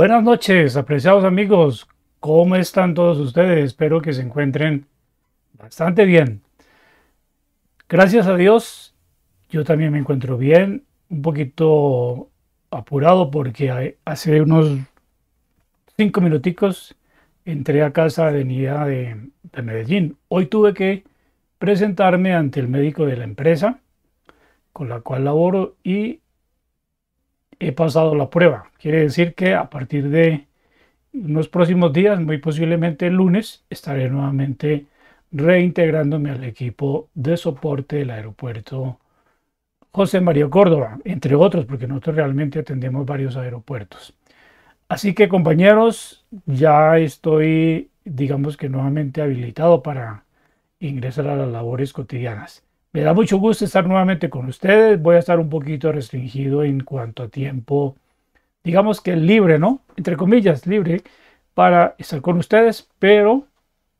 Buenas noches, apreciados amigos. ¿Cómo están todos ustedes? Espero que se encuentren bastante bien. Gracias a Dios, yo también me encuentro bien, un poquito apurado porque hace unos cinco minuticos entré a casa de Nida de, de Medellín. Hoy tuve que presentarme ante el médico de la empresa con la cual laboro y he pasado la prueba. Quiere decir que a partir de unos próximos días, muy posiblemente el lunes, estaré nuevamente reintegrándome al equipo de soporte del aeropuerto José María Córdoba, entre otros, porque nosotros realmente atendemos varios aeropuertos. Así que compañeros, ya estoy, digamos que nuevamente habilitado para ingresar a las labores cotidianas. Me da mucho gusto estar nuevamente con ustedes. Voy a estar un poquito restringido en cuanto a tiempo, digamos que libre, ¿no? Entre comillas, libre para estar con ustedes, pero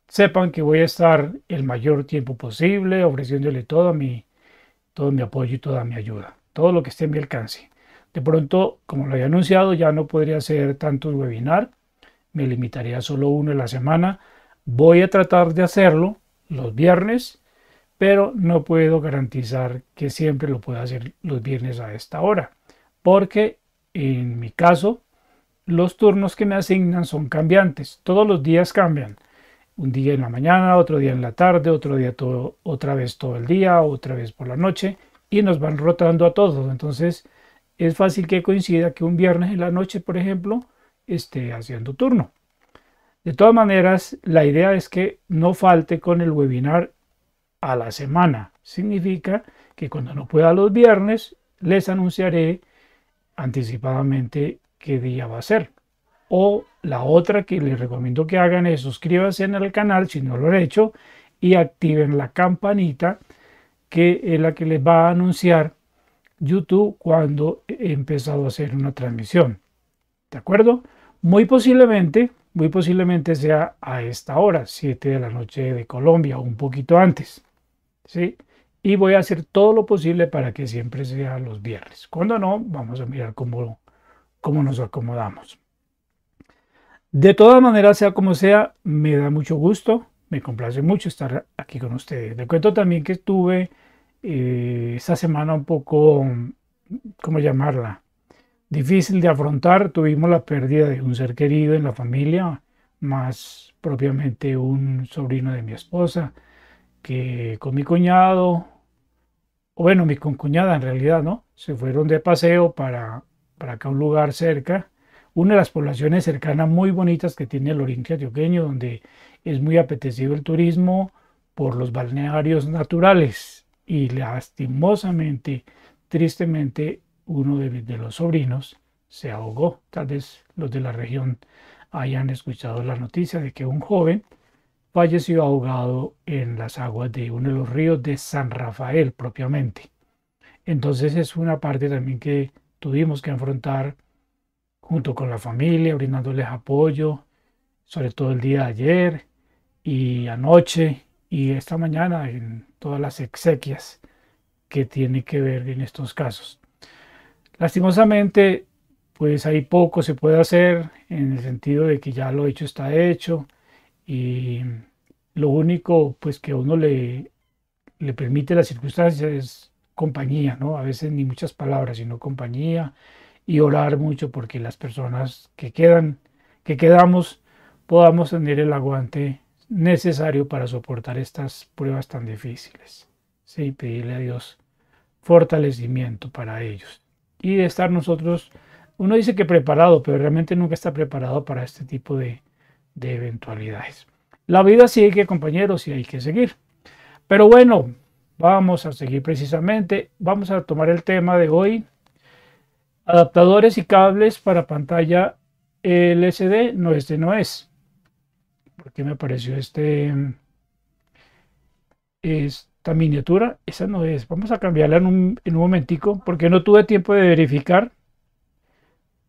sepan que voy a estar el mayor tiempo posible ofreciéndole todo mi, todo mi apoyo y toda mi ayuda, todo lo que esté en mi alcance. De pronto, como lo había anunciado, ya no podría hacer tantos webinar, me limitaría a solo uno en la semana. Voy a tratar de hacerlo los viernes pero no puedo garantizar que siempre lo pueda hacer los viernes a esta hora, porque en mi caso los turnos que me asignan son cambiantes, todos los días cambian. Un día en la mañana, otro día en la tarde, otro día todo, otra vez todo el día, otra vez por la noche, y nos van rotando a todos. Entonces, es fácil que coincida que un viernes en la noche, por ejemplo, esté haciendo turno. De todas maneras, la idea es que no falte con el webinar a la semana. Significa que cuando no pueda los viernes, les anunciaré anticipadamente qué día va a ser. O la otra que les recomiendo que hagan es suscríbanse el canal si no lo han hecho y activen la campanita que es la que les va a anunciar YouTube cuando he empezado a hacer una transmisión. ¿De acuerdo? Muy posiblemente, muy posiblemente sea a esta hora, 7 de la noche de Colombia, o un poquito antes. Y voy a hacer todo lo posible para que siempre sea los viernes. Cuando no, vamos a mirar cómo, nos acomodamos. De todas maneras, sea como sea, me da mucho gusto, me complace mucho estar aquí con ustedes. Les cuento también que estuve eh, esta semana un poco, ¿cómo llamarla? Difícil de afrontar. Tuvimos la pérdida de un ser querido en la familia, más propiamente un sobrino de mi esposa que con mi cuñado, o bueno, mi concuñada en realidad, ¿no? Se fueron de paseo para, para acá un lugar cerca, una de las poblaciones cercanas muy bonitas que tiene el Oriente Antioqueño, donde es muy apetecido el turismo por los balnearios naturales. Y lastimosamente, tristemente, uno de los sobrinos se ahogó. Tal vez los de la región hayan escuchado la noticia de que un joven falleció ahogado en las aguas de uno de los ríos de San Rafael propiamente. Entonces es una parte también que tuvimos que afrontar junto con la familia, brindándoles apoyo, sobre todo el día de ayer y anoche y esta mañana en todas las exequias que tiene que ver en estos casos. Lastimosamente, pues hay poco se puede hacer en el sentido de que ya lo hecho está hecho y lo único pues que uno le, le permite las circunstancias es compañía, ¿no? A veces ni muchas palabras, sino compañía y orar mucho porque las personas que quedan, que quedamos, podamos tener el aguante necesario para soportar estas pruebas tan difíciles. Sí, pedirle a Dios fortalecimiento para ellos. Y de estar nosotros, uno dice que preparado, pero realmente nunca está preparado para este tipo de, de eventualidades. La vida sigue, compañeros, y hay que seguir. Pero bueno, vamos a seguir precisamente. Vamos a tomar el tema de hoy. Adaptadores y cables para pantalla LCD. No, este no es. Porque me apareció este... Esta miniatura. Esa no es. Vamos a cambiarla en un, momentico. Porque no tuve tiempo de verificar.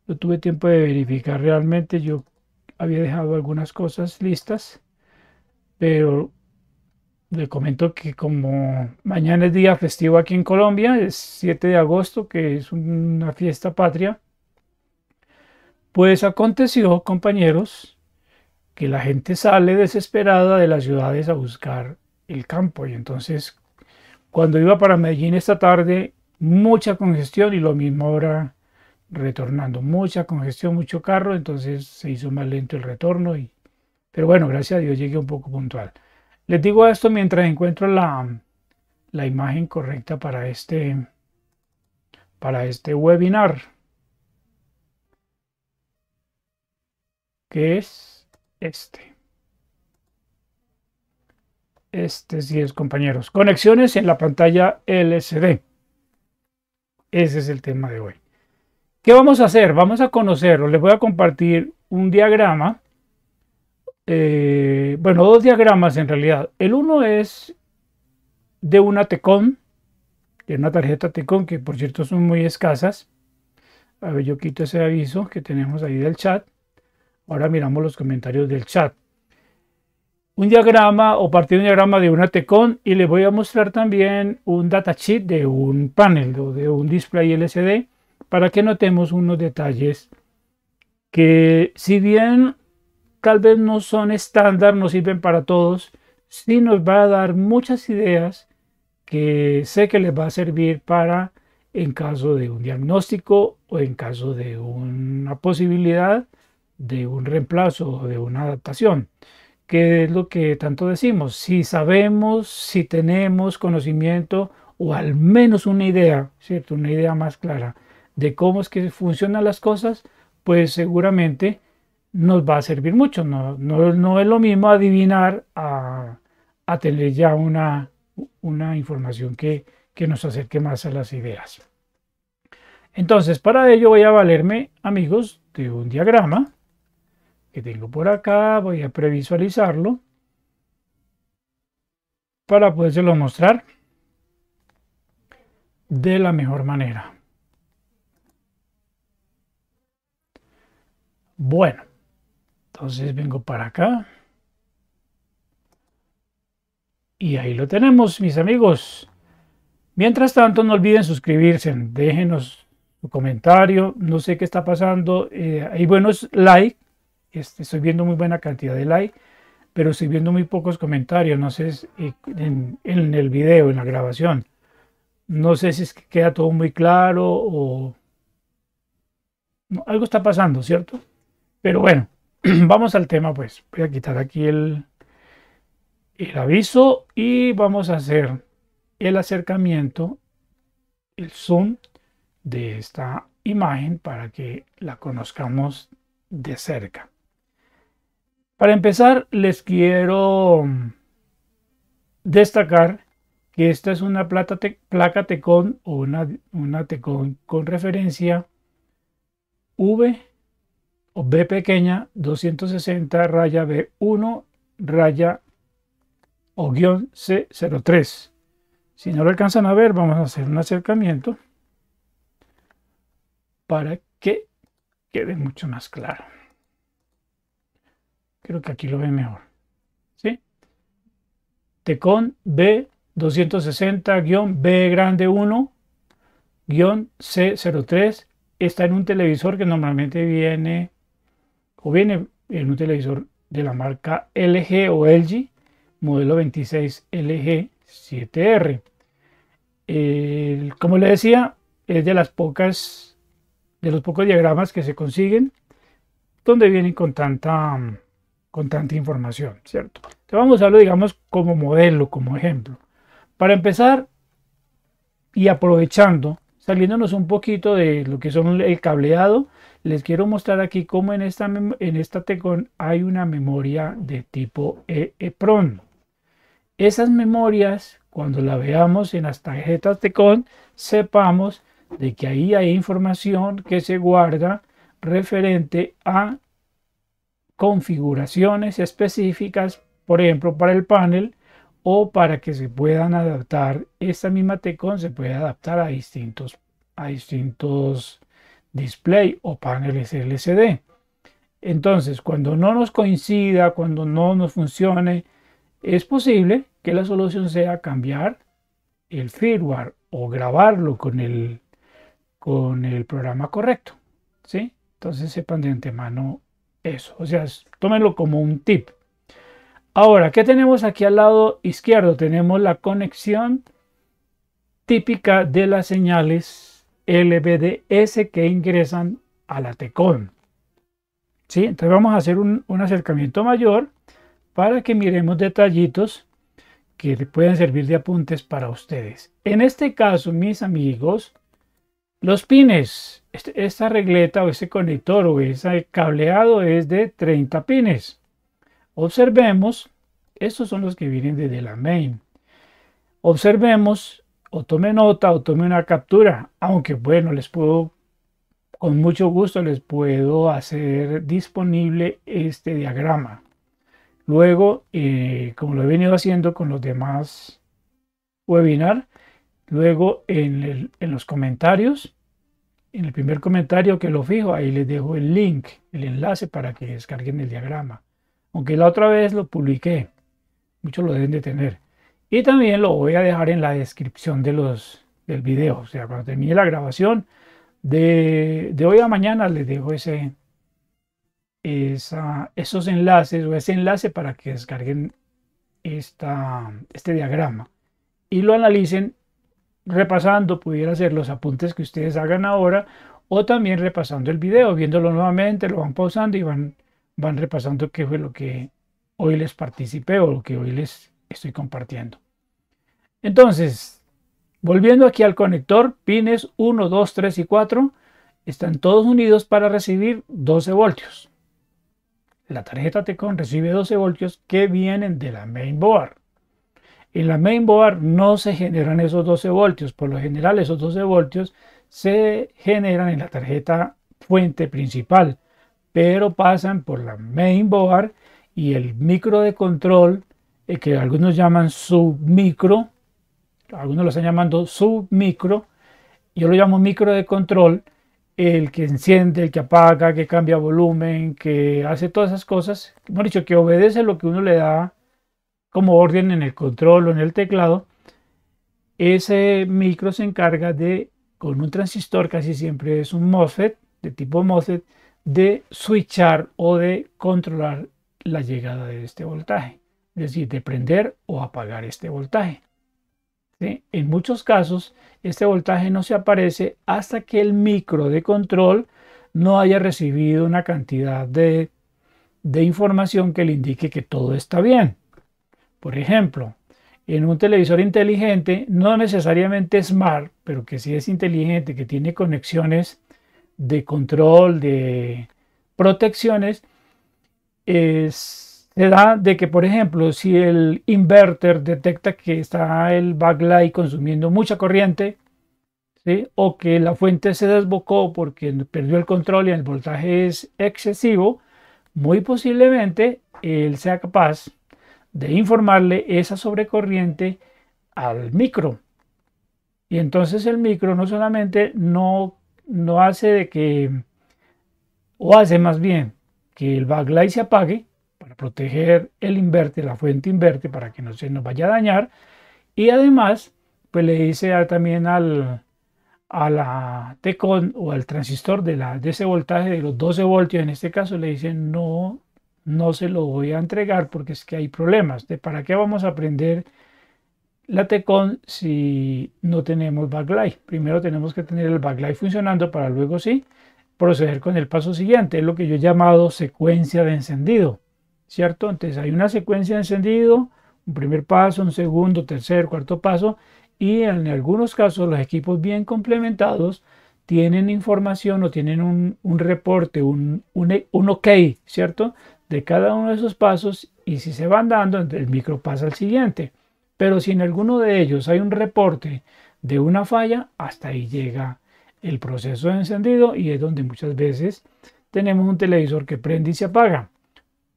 No tuve tiempo de verificar realmente. Yo había dejado algunas cosas listas, pero le comento que como mañana es día festivo aquí en Colombia, es 7 de agosto, que es una fiesta patria, pues aconteció, compañeros, que la gente sale desesperada de las ciudades a buscar el campo. Y entonces, cuando iba para Medellín esta tarde, mucha congestión y lo mismo ahora retornando. Mucha congestión, mucho carro, entonces se hizo más lento el retorno. Y... Pero bueno, gracias a Dios llegué un poco puntual. Les digo esto mientras encuentro la, la imagen correcta para este, para este webinar. Que es este. Este sí es, compañeros. Conexiones en la pantalla LCD. Ese es el tema de hoy. ¿Qué vamos a hacer? Vamos a conocerlo. Les voy a compartir un diagrama. Eh, bueno, dos diagramas en realidad. El uno es de una TECON, de una tarjeta TECON, que por cierto son muy escasas. A ver, yo quito ese aviso que tenemos ahí del chat. Ahora miramos los comentarios del chat. Un diagrama o partir de un diagrama de una TECON, y les voy a mostrar también un datasheet de un panel o de un display LCD para que notemos unos detalles que si bien tal vez no son estándar, no sirven para todos, sí nos va a dar muchas ideas que sé que les va a servir para en caso de un diagnóstico o en caso de una posibilidad de un reemplazo o de una adaptación, que es lo que tanto decimos, si sabemos, si tenemos conocimiento o al menos una idea, ¿cierto? Una idea más clara de cómo es que funcionan las cosas, pues seguramente nos va a servir mucho. No, no, es lo mismo adivinar a, tener ya una, una información que, que nos acerque más a las ideas. Entonces, para ello voy a valerme, amigos, de un diagrama que tengo por acá. Voy a previsualizarlo para podérselo mostrar de la mejor manera. Bueno, entonces vengo para acá. Y ahí lo tenemos, mis amigos. Mientras tanto, no olviden suscribirse, déjenos su comentario, no sé qué está pasando. hay eh, buenos like. Este, estoy viendo muy buena cantidad de like. pero estoy viendo muy pocos comentarios, no sé, si, eh, en, el video, en la grabación. No sé si es que queda todo muy claro o... algo está pasando, ¿cierto? Pero bueno, vamos al tema pues. Voy a quitar aquí el, el aviso y vamos a hacer el acercamiento, el zoom de esta imagen para que la conozcamos de cerca. Para empezar, les quiero destacar que esta es una placa tecón o una, una con referencia V o B pequeña 260 raya B1 raya o guión C03. Si no lo alcanzan a ver, vamos a hacer un acercamiento para que quede mucho más claro. Creo que aquí lo ven mejor. ¿Sí? Tecon B 260-B guión, grande 1 guión, C03 está en un televisor que normalmente viene o viene en un televisor de la marca LG o LG, modelo 26 LG 7R. como le decía, es de las pocas, de los pocos diagramas que se consiguen donde vienen con tanta, con tanta información, ¿cierto? Entonces vamos a usarlo, digamos, como modelo, como ejemplo. Para empezar, y aprovechando, saliéndonos un poquito de lo que son el cableado les quiero mostrar aquí cómo en esta, en esta tecon hay una memoria de tipo EEPROM. Esas memorias, cuando la veamos en las tarjetas tecon, sepamos de que ahí hay información que se guarda referente a configuraciones específicas, por ejemplo, para el panel o para que se puedan adaptar, esta misma tecon se puede adaptar a distintos, a distintos display o panel LCD. Entonces, cuando no nos coincida, cuando no nos funcione, es posible que la solución sea cambiar el firmware o grabarlo con el, con el programa correcto. ¿sí? Entonces sepan de antemano eso. O sea, tómenlo como un tip. Ahora, ¿qué tenemos aquí al lado izquierdo? Tenemos la conexión típica de las señales LBDS que ingresan a la TECOM. ¿Sí? Entonces vamos a hacer un, acercamiento mayor para que miremos detallitos que pueden servir de apuntes para ustedes. En este caso, mis amigos, los pines, este, esta regleta o este conector o ese cableado es de 30 pines. Observemos, estos son los que vienen desde la main. Observemos o tome nota o tome una captura, aunque bueno, les puedo, con mucho gusto les puedo hacer disponible este diagrama. Luego, eh, como lo he venido haciendo con los demás webinar, luego en, en los comentarios, en el primer comentario que lo fijo, ahí les dejo el link, el enlace para que descarguen el diagrama. Aunque la otra vez lo publiqué, muchos lo deben de tener. Y también lo voy a dejar en la descripción de los, del video. O sea, cuando termine la grabación de, hoy a mañana les dejo ese, esa, esos enlaces o ese enlace para que descarguen esta, este diagrama y lo analicen repasando, pudiera ser los apuntes que ustedes hagan ahora o también repasando el video, viéndolo nuevamente, lo van pausando y van, van repasando qué fue lo que hoy les participé o lo que hoy les estoy compartiendo. Entonces, volviendo aquí al conector, pines 1, 2, 3 y 4 están todos unidos para recibir 12 voltios. La tarjeta Tecon recibe 12 voltios que vienen de la mainboard. En la mainboard no se generan esos 12 voltios, por lo general esos 12 voltios se generan en la tarjeta fuente principal, pero pasan por la mainboard y el micro de control eh, que algunos llaman submicro, algunos lo están llamando submicro, yo lo llamo micro de control, el que enciende, el que apaga, que cambia volumen, que hace todas esas cosas, hemos dicho que obedece lo que uno le da como orden en el control o en el teclado, ese micro se encarga de, con un transistor casi siempre es un MOSFET, de tipo MOSFET, de switchar o de controlar la llegada de este voltaje es decir, de prender o apagar este voltaje. En muchos casos, este voltaje no se aparece hasta que el micro de control no haya recibido una cantidad de, de información que le indique que todo está bien. Por ejemplo, en un televisor inteligente, no necesariamente smart, pero que sí es inteligente, que tiene conexiones de control, de protecciones, es se da de que, por ejemplo, si el inverter detecta que está el backlight consumiendo mucha corriente, o que la fuente se desbocó porque perdió el control y el voltaje es excesivo, muy posiblemente él sea capaz de informarle esa sobrecorriente al micro. Y entonces el micro no solamente no, no hace de que, o hace más bien que el backlight se apague, proteger el inverte, la fuente inverte, para que no se nos vaya a dañar. Y además, pues le dice también al, a la TECON o al transistor de, la, de ese voltaje de los 12 voltios, en este caso le dice no, no se lo voy a entregar porque es que hay problemas. ¿De ¿Para qué vamos a aprender la TECON si no tenemos backlight? Primero tenemos que tener el backlight funcionando para luego sí proceder con el paso siguiente. Es lo que yo he llamado secuencia de encendido. ¿cierto? Entonces hay una secuencia de encendido, un primer paso, un segundo, tercer, cuarto paso, y en algunos casos los equipos bien complementados tienen información o tienen un, reporte, un, un, un, ok, ¿cierto? De cada uno de esos pasos y si se van dando, el micro pasa al siguiente. Pero si en alguno de ellos hay un reporte de una falla, hasta ahí llega el proceso de encendido y es donde muchas veces tenemos un televisor que prende y se apaga.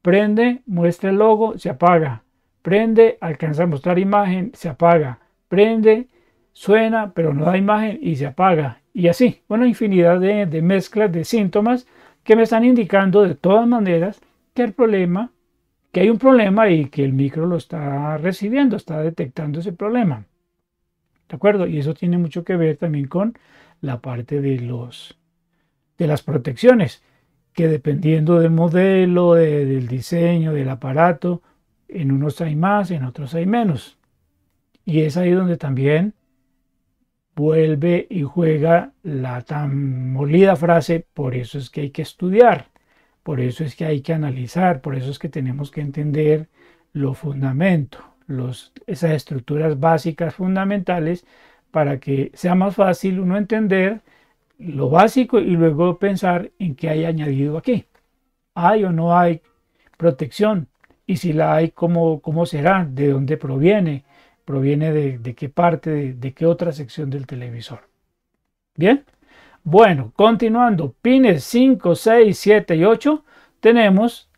Prende, muestra el logo, se apaga. Prende, alcanza a mostrar imagen, se apaga. Prende, suena, pero no da imagen y se apaga. Y así, una infinidad de, mezclas de síntomas que me están indicando de todas maneras que el problema, que hay un problema y que el micro lo está recibiendo, está detectando ese problema. ¿De acuerdo? Y eso tiene mucho que ver también con la parte de los de las protecciones que dependiendo del modelo, del diseño, del aparato, en unos hay más, en otros hay menos. Y es ahí donde también vuelve y juega la tan molida frase, por eso es que hay que estudiar, por eso es que hay que analizar, por eso es que tenemos que entender lo fundamento, los, esas estructuras básicas fundamentales para que sea más fácil uno entender lo básico y luego pensar en qué hay añadido aquí. ¿Hay o no hay protección? Y si la hay, ¿cómo, cómo será? ¿De dónde proviene? ¿Proviene de, qué parte? De, de, qué otra sección del televisor? Bien. Bueno, continuando, pines 5, 6, 7 y 8 tenemos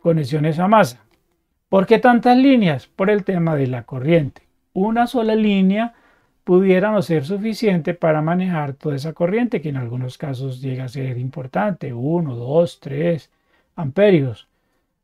conexiones a masa. ¿Por qué tantas líneas? Por el tema de la corriente. Una sola línea pudiera no ser suficiente para manejar toda esa corriente, que en algunos casos llega a ser importante, 1, 2, 3 amperios.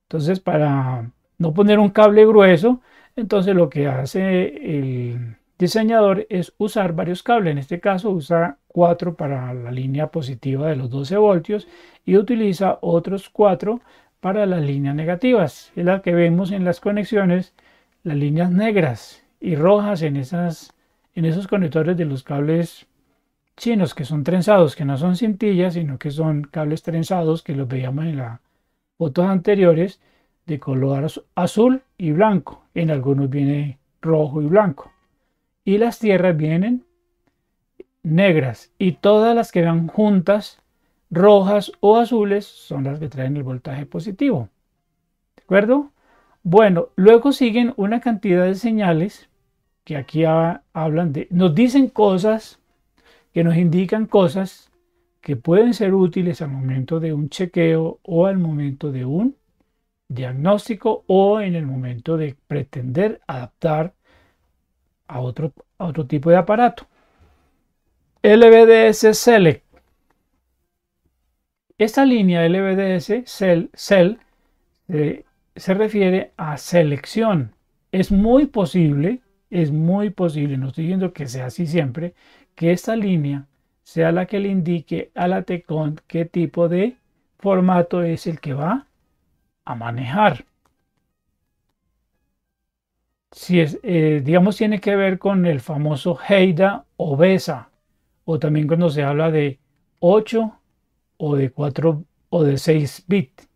Entonces, para no poner un cable grueso, entonces lo que hace el diseñador es usar varios cables. En este caso usa 4 para la línea positiva de los 12 voltios y utiliza otros 4 para las líneas negativas. Es la que vemos en las conexiones, las líneas negras y rojas en esas en esos conectores de los cables chinos que son trenzados, que no son cintillas, sino que son cables trenzados que los veíamos en las fotos anteriores de color azul y blanco. En algunos viene rojo y blanco. Y las tierras vienen negras y todas las que van juntas, rojas o azules, son las que traen el voltaje positivo. ¿De acuerdo? Bueno, luego siguen una cantidad de señales que aquí hablan de, nos dicen cosas que nos indican cosas que pueden ser útiles al momento de un chequeo o al momento de un diagnóstico o en el momento de pretender adaptar a otro, otro tipo de aparato. LBDS Select. Esta línea LBDS Cell, eh, se refiere a selección. Es muy posible es muy posible, no estoy diciendo que sea así siempre, que esta línea sea la que le indique a la TECON qué tipo de formato es el que va a manejar. Si es, eh, digamos, tiene que ver con el famoso Heida o BESA, o también cuando se habla de 8 o de 4 o de 6 bits.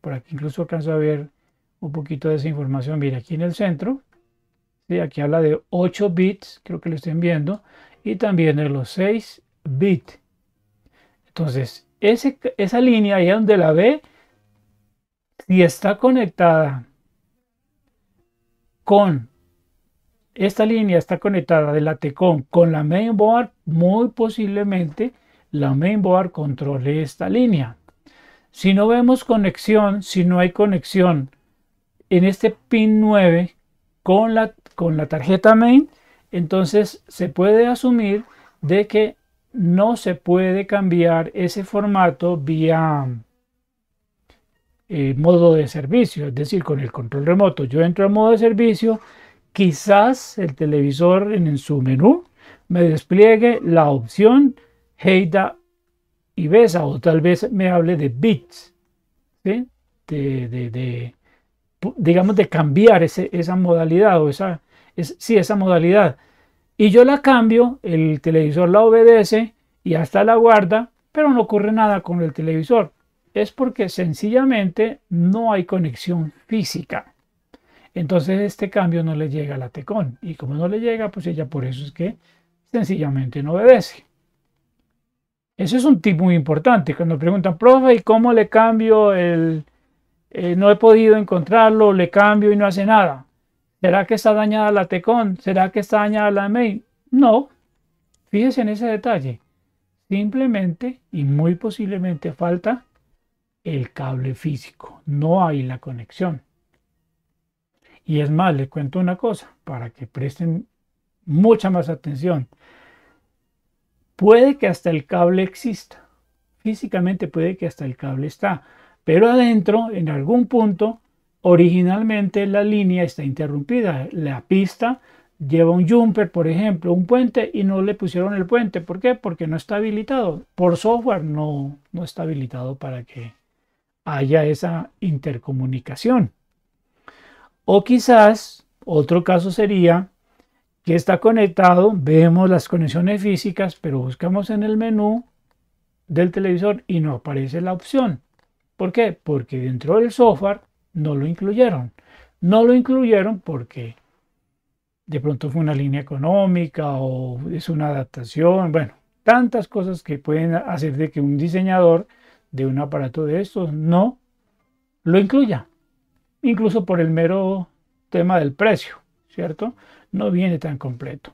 Por aquí incluso alcanzo a ver un poquito de esa información. Mira, aquí en el centro Aquí habla de 8 bits, creo que lo estén viendo, y también de los 6 bits. Entonces, esa línea ahí donde la ve, si está conectada con esta línea está conectada de la TECOM con la mainboard, muy posiblemente la mainboard controle esta línea. Si no vemos conexión, si no hay conexión en este pin 9 con la con la tarjeta main, entonces se puede asumir de que no se puede cambiar ese formato vía eh, modo de servicio, es decir, con el control remoto. Yo entro en modo de servicio, quizás el televisor en, su menú me despliegue la opción Heida y Besa, o tal vez me hable de bits, de, digamos, de cambiar esa modalidad o esa es, sí, esa modalidad. Y yo la cambio, el televisor la obedece y hasta la guarda, pero no ocurre nada con el televisor. Es porque sencillamente no hay conexión física. Entonces este cambio no le llega a la tecón. Y como no le llega, pues ella por eso es que sencillamente no obedece. Eso es un tip muy importante. Cuando preguntan, profe, ¿y cómo le cambio el... Eh, no he podido encontrarlo, le cambio y no hace nada. ¿Será que está dañada la TECON? ¿Será que está dañada la main? No. Fíjese en ese detalle. Simplemente y muy posiblemente falta el cable físico. No hay la conexión. Y es más, le cuento una cosa para que presten mucha más atención. Puede que hasta el cable exista. Físicamente puede que hasta el cable está. Pero adentro, en algún punto, Originalmente la línea está interrumpida. La pista lleva un jumper, por ejemplo, un puente y no le pusieron el puente. ¿Por qué? Porque no está habilitado. Por software no, no está habilitado para que haya esa intercomunicación. O quizás otro caso sería que está conectado, vemos las conexiones físicas, pero buscamos en el menú del televisor y no aparece la opción. ¿Por qué? Porque dentro del software no lo incluyeron. No lo incluyeron porque de pronto fue una línea económica o es una adaptación, bueno, tantas cosas que pueden hacer de que un diseñador de un aparato de estos no lo incluya, incluso por el mero tema del precio, ¿cierto? No viene tan completo.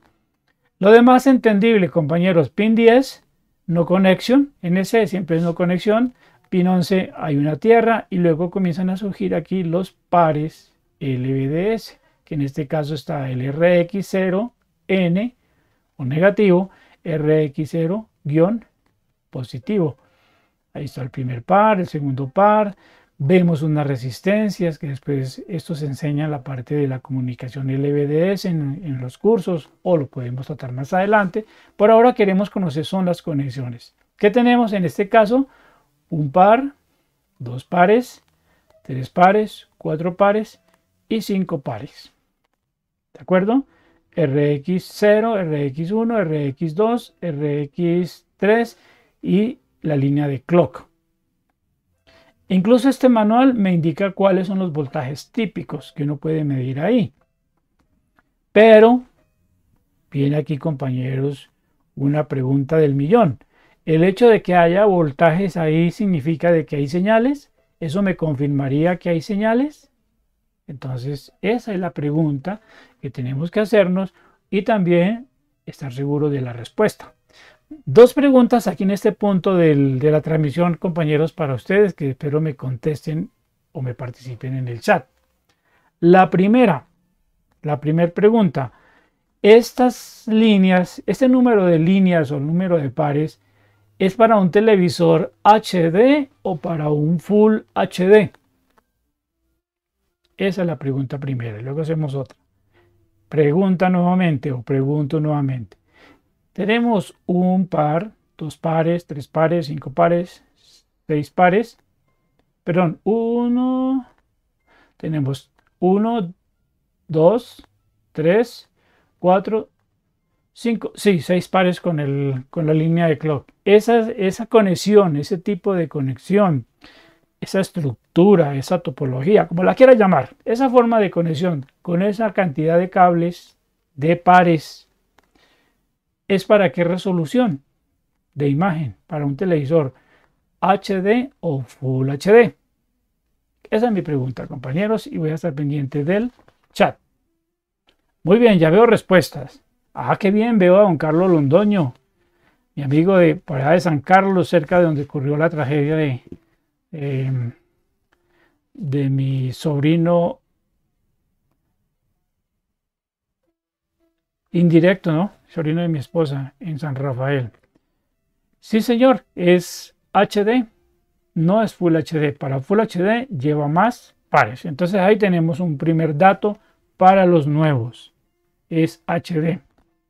Lo demás entendible, compañeros, pin 10, no conexión, en siempre es no conexión, pin 11 hay una tierra y luego comienzan a surgir aquí los pares LBDS, que en este caso está el RX0N o negativo, RX0 guión positivo. Ahí está el primer par, el segundo par. Vemos unas resistencias que después esto se enseña en la parte de la comunicación LBDS en, en los cursos o lo podemos tratar más adelante. Por ahora queremos conocer son las conexiones. ¿Qué tenemos en este caso? un par, dos pares, tres pares, cuatro pares y cinco pares. ¿De acuerdo? RX0, RX1, RX2, RX3 y la línea de clock. Incluso este manual me indica cuáles son los voltajes típicos que uno puede medir ahí. Pero viene aquí, compañeros, una pregunta del millón. El hecho de que haya voltajes ahí significa de que hay señales. Eso me confirmaría que hay señales. Entonces, esa es la pregunta que tenemos que hacernos y también estar seguro de la respuesta. Dos preguntas aquí en este punto de la transmisión, compañeros, para ustedes que espero me contesten o me participen en el chat. La primera, la primera pregunta, estas líneas, este número de líneas o número de pares, es para un televisor HD o para un Full HD. Esa es la pregunta primera luego hacemos otra. Pregunta nuevamente o pregunto nuevamente. Tenemos un par, dos pares, tres pares, cinco pares, seis pares. Perdón, uno. Tenemos uno, dos, tres, cuatro, Cinco, sí, seis pares con, con la línea de clock. Esa, esa conexión, ese tipo de conexión, esa estructura, esa topología, como la quiera llamar, esa forma de conexión con esa cantidad de cables, de pares, es para qué resolución de imagen, para un televisor HD o Full HD. Esa es mi pregunta, compañeros, y voy a estar pendiente del chat. Muy bien, ya veo respuestas. Ah, qué bien, veo a don Carlos Londoño, mi amigo de por allá de San Carlos, cerca de donde ocurrió la tragedia de, em, de mi sobrino indirecto, ¿no? Sobrino de mi esposa en San Rafael. Sí, señor, es HD, no es Full HD. Para Full HD lleva más pares. Entonces ahí tenemos un primer dato para los nuevos. Es HD.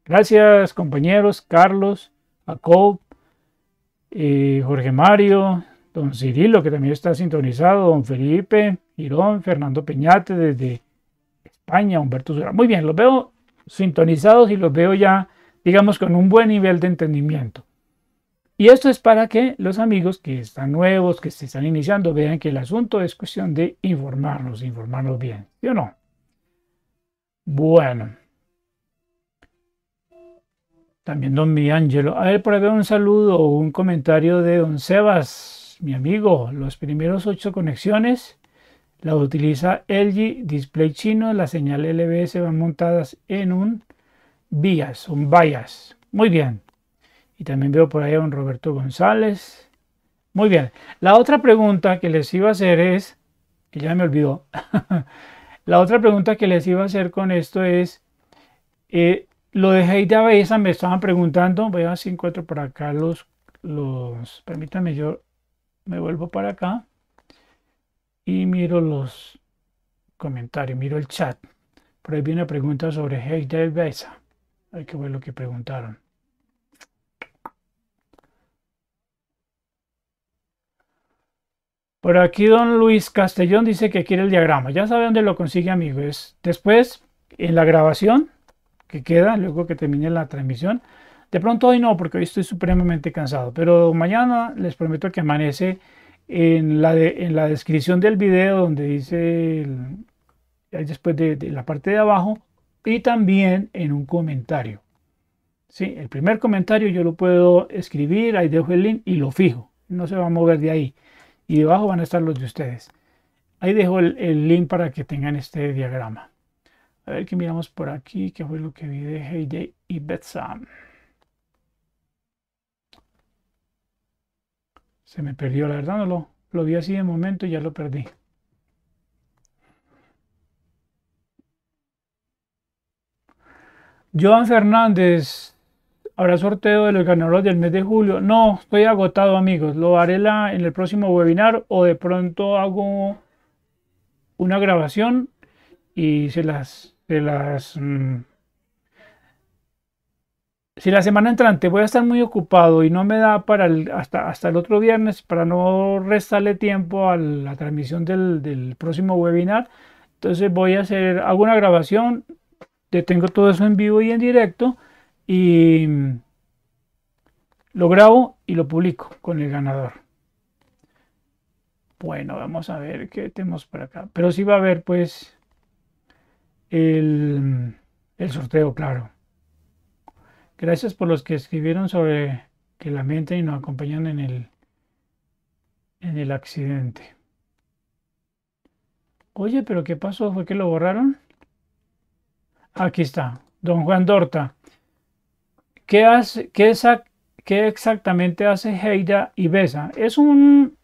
Gracias compañeros, Carlos, Jacob, eh, Jorge Mario, don Cirilo, que también está sintonizado, don Felipe, Girón, Fernando Peñate desde España, Humberto Zura. Muy bien, los veo sintonizados y los veo ya, digamos, con un buen nivel de entendimiento. Y esto es para que los amigos que están nuevos, que se están iniciando, vean que el asunto es cuestión de informarnos, informarnos bien, ¿sí o no? Bueno. También don Miangelo. A ver, por ahí veo un saludo o un comentario de don Sebas, mi amigo. Los primeros ocho conexiones la utiliza LG Display Chino. Las señales LBS van montadas en un BIAS, un bias. Muy bien. Y también veo por ahí a don Roberto González. Muy bien. La otra pregunta que les iba a hacer es, que ya me olvidó, la otra pregunta que les iba a hacer con esto es, eh, lo de Heidi Abeza me estaban preguntando, voy a ver si encuentro por acá los, los, permítanme, yo me vuelvo para acá y miro los comentarios, miro el chat. Por ahí viene una pregunta sobre Heidi Beza. Hay que ver lo que preguntaron. Por aquí don Luis Castellón dice que quiere el diagrama. Ya sabe dónde lo consigue, amigo. después, en la grabación, que queda luego que termine la transmisión. De pronto hoy no, porque hoy estoy supremamente cansado, pero mañana les prometo que amanece en la, descripción del video donde dice, después de, la parte de abajo, y también en un comentario. ¿Sí? El primer comentario yo lo puedo escribir, ahí dejo el link y lo fijo, no se va a mover de ahí. Y debajo van a estar los de ustedes. Ahí dejo el link para que tengan este diagrama. A ver qué miramos por aquí, qué fue lo que vi de Heyday y Betsam. Se me perdió, la verdad no lo, vi así de momento y ya lo perdí. Joan Fernández, ¿habrá sorteo de los ganadores del mes de julio? No, estoy agotado amigos, lo haré en el próximo webinar o de pronto hago una grabación y se las las... Mm, si la semana entrante voy a estar muy ocupado y no me da para hasta, hasta el otro viernes para no restarle tiempo a la transmisión del, próximo webinar, entonces voy a hacer, alguna una grabación, tengo todo eso en vivo y en directo y mm, lo grabo y lo publico con el ganador. Bueno, vamos a ver qué tenemos por acá. Pero sí va a haber pues el, sorteo, claro. Gracias por los que escribieron sobre que lamentan y nos acompañan en el, en el accidente. Oye, pero ¿qué pasó? ¿Fue que lo borraron? Aquí está, don Juan Dorta. ¿Qué, hace, qué, exactamente hace Heida y Besa? Es un,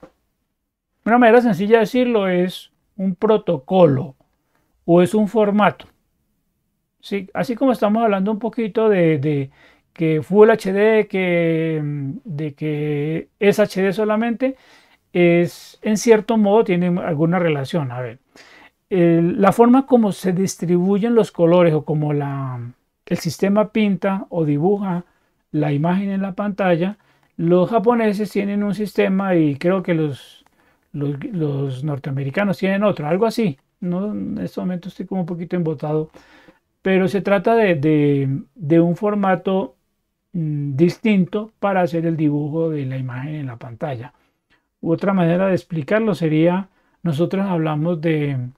una manera sencilla de decirlo, es un protocolo o es un formato. Sí, así como estamos hablando un poquito de, que Full HD, que, mm, de que es HD solamente, es en cierto modo tiene alguna relación. A ver, la forma como se distribuyen los colores o como la, el sistema pinta o dibuja la imagen en la pantalla, los japoneses tienen un sistema y creo que los, los norteamericanos tienen otro, algo así. No, en este momento estoy como un poquito embotado. Pero se trata de, de, un formato mm, distinto para hacer el dibujo de la imagen en la pantalla. Otra manera de explicarlo sería, nosotros hablamos de,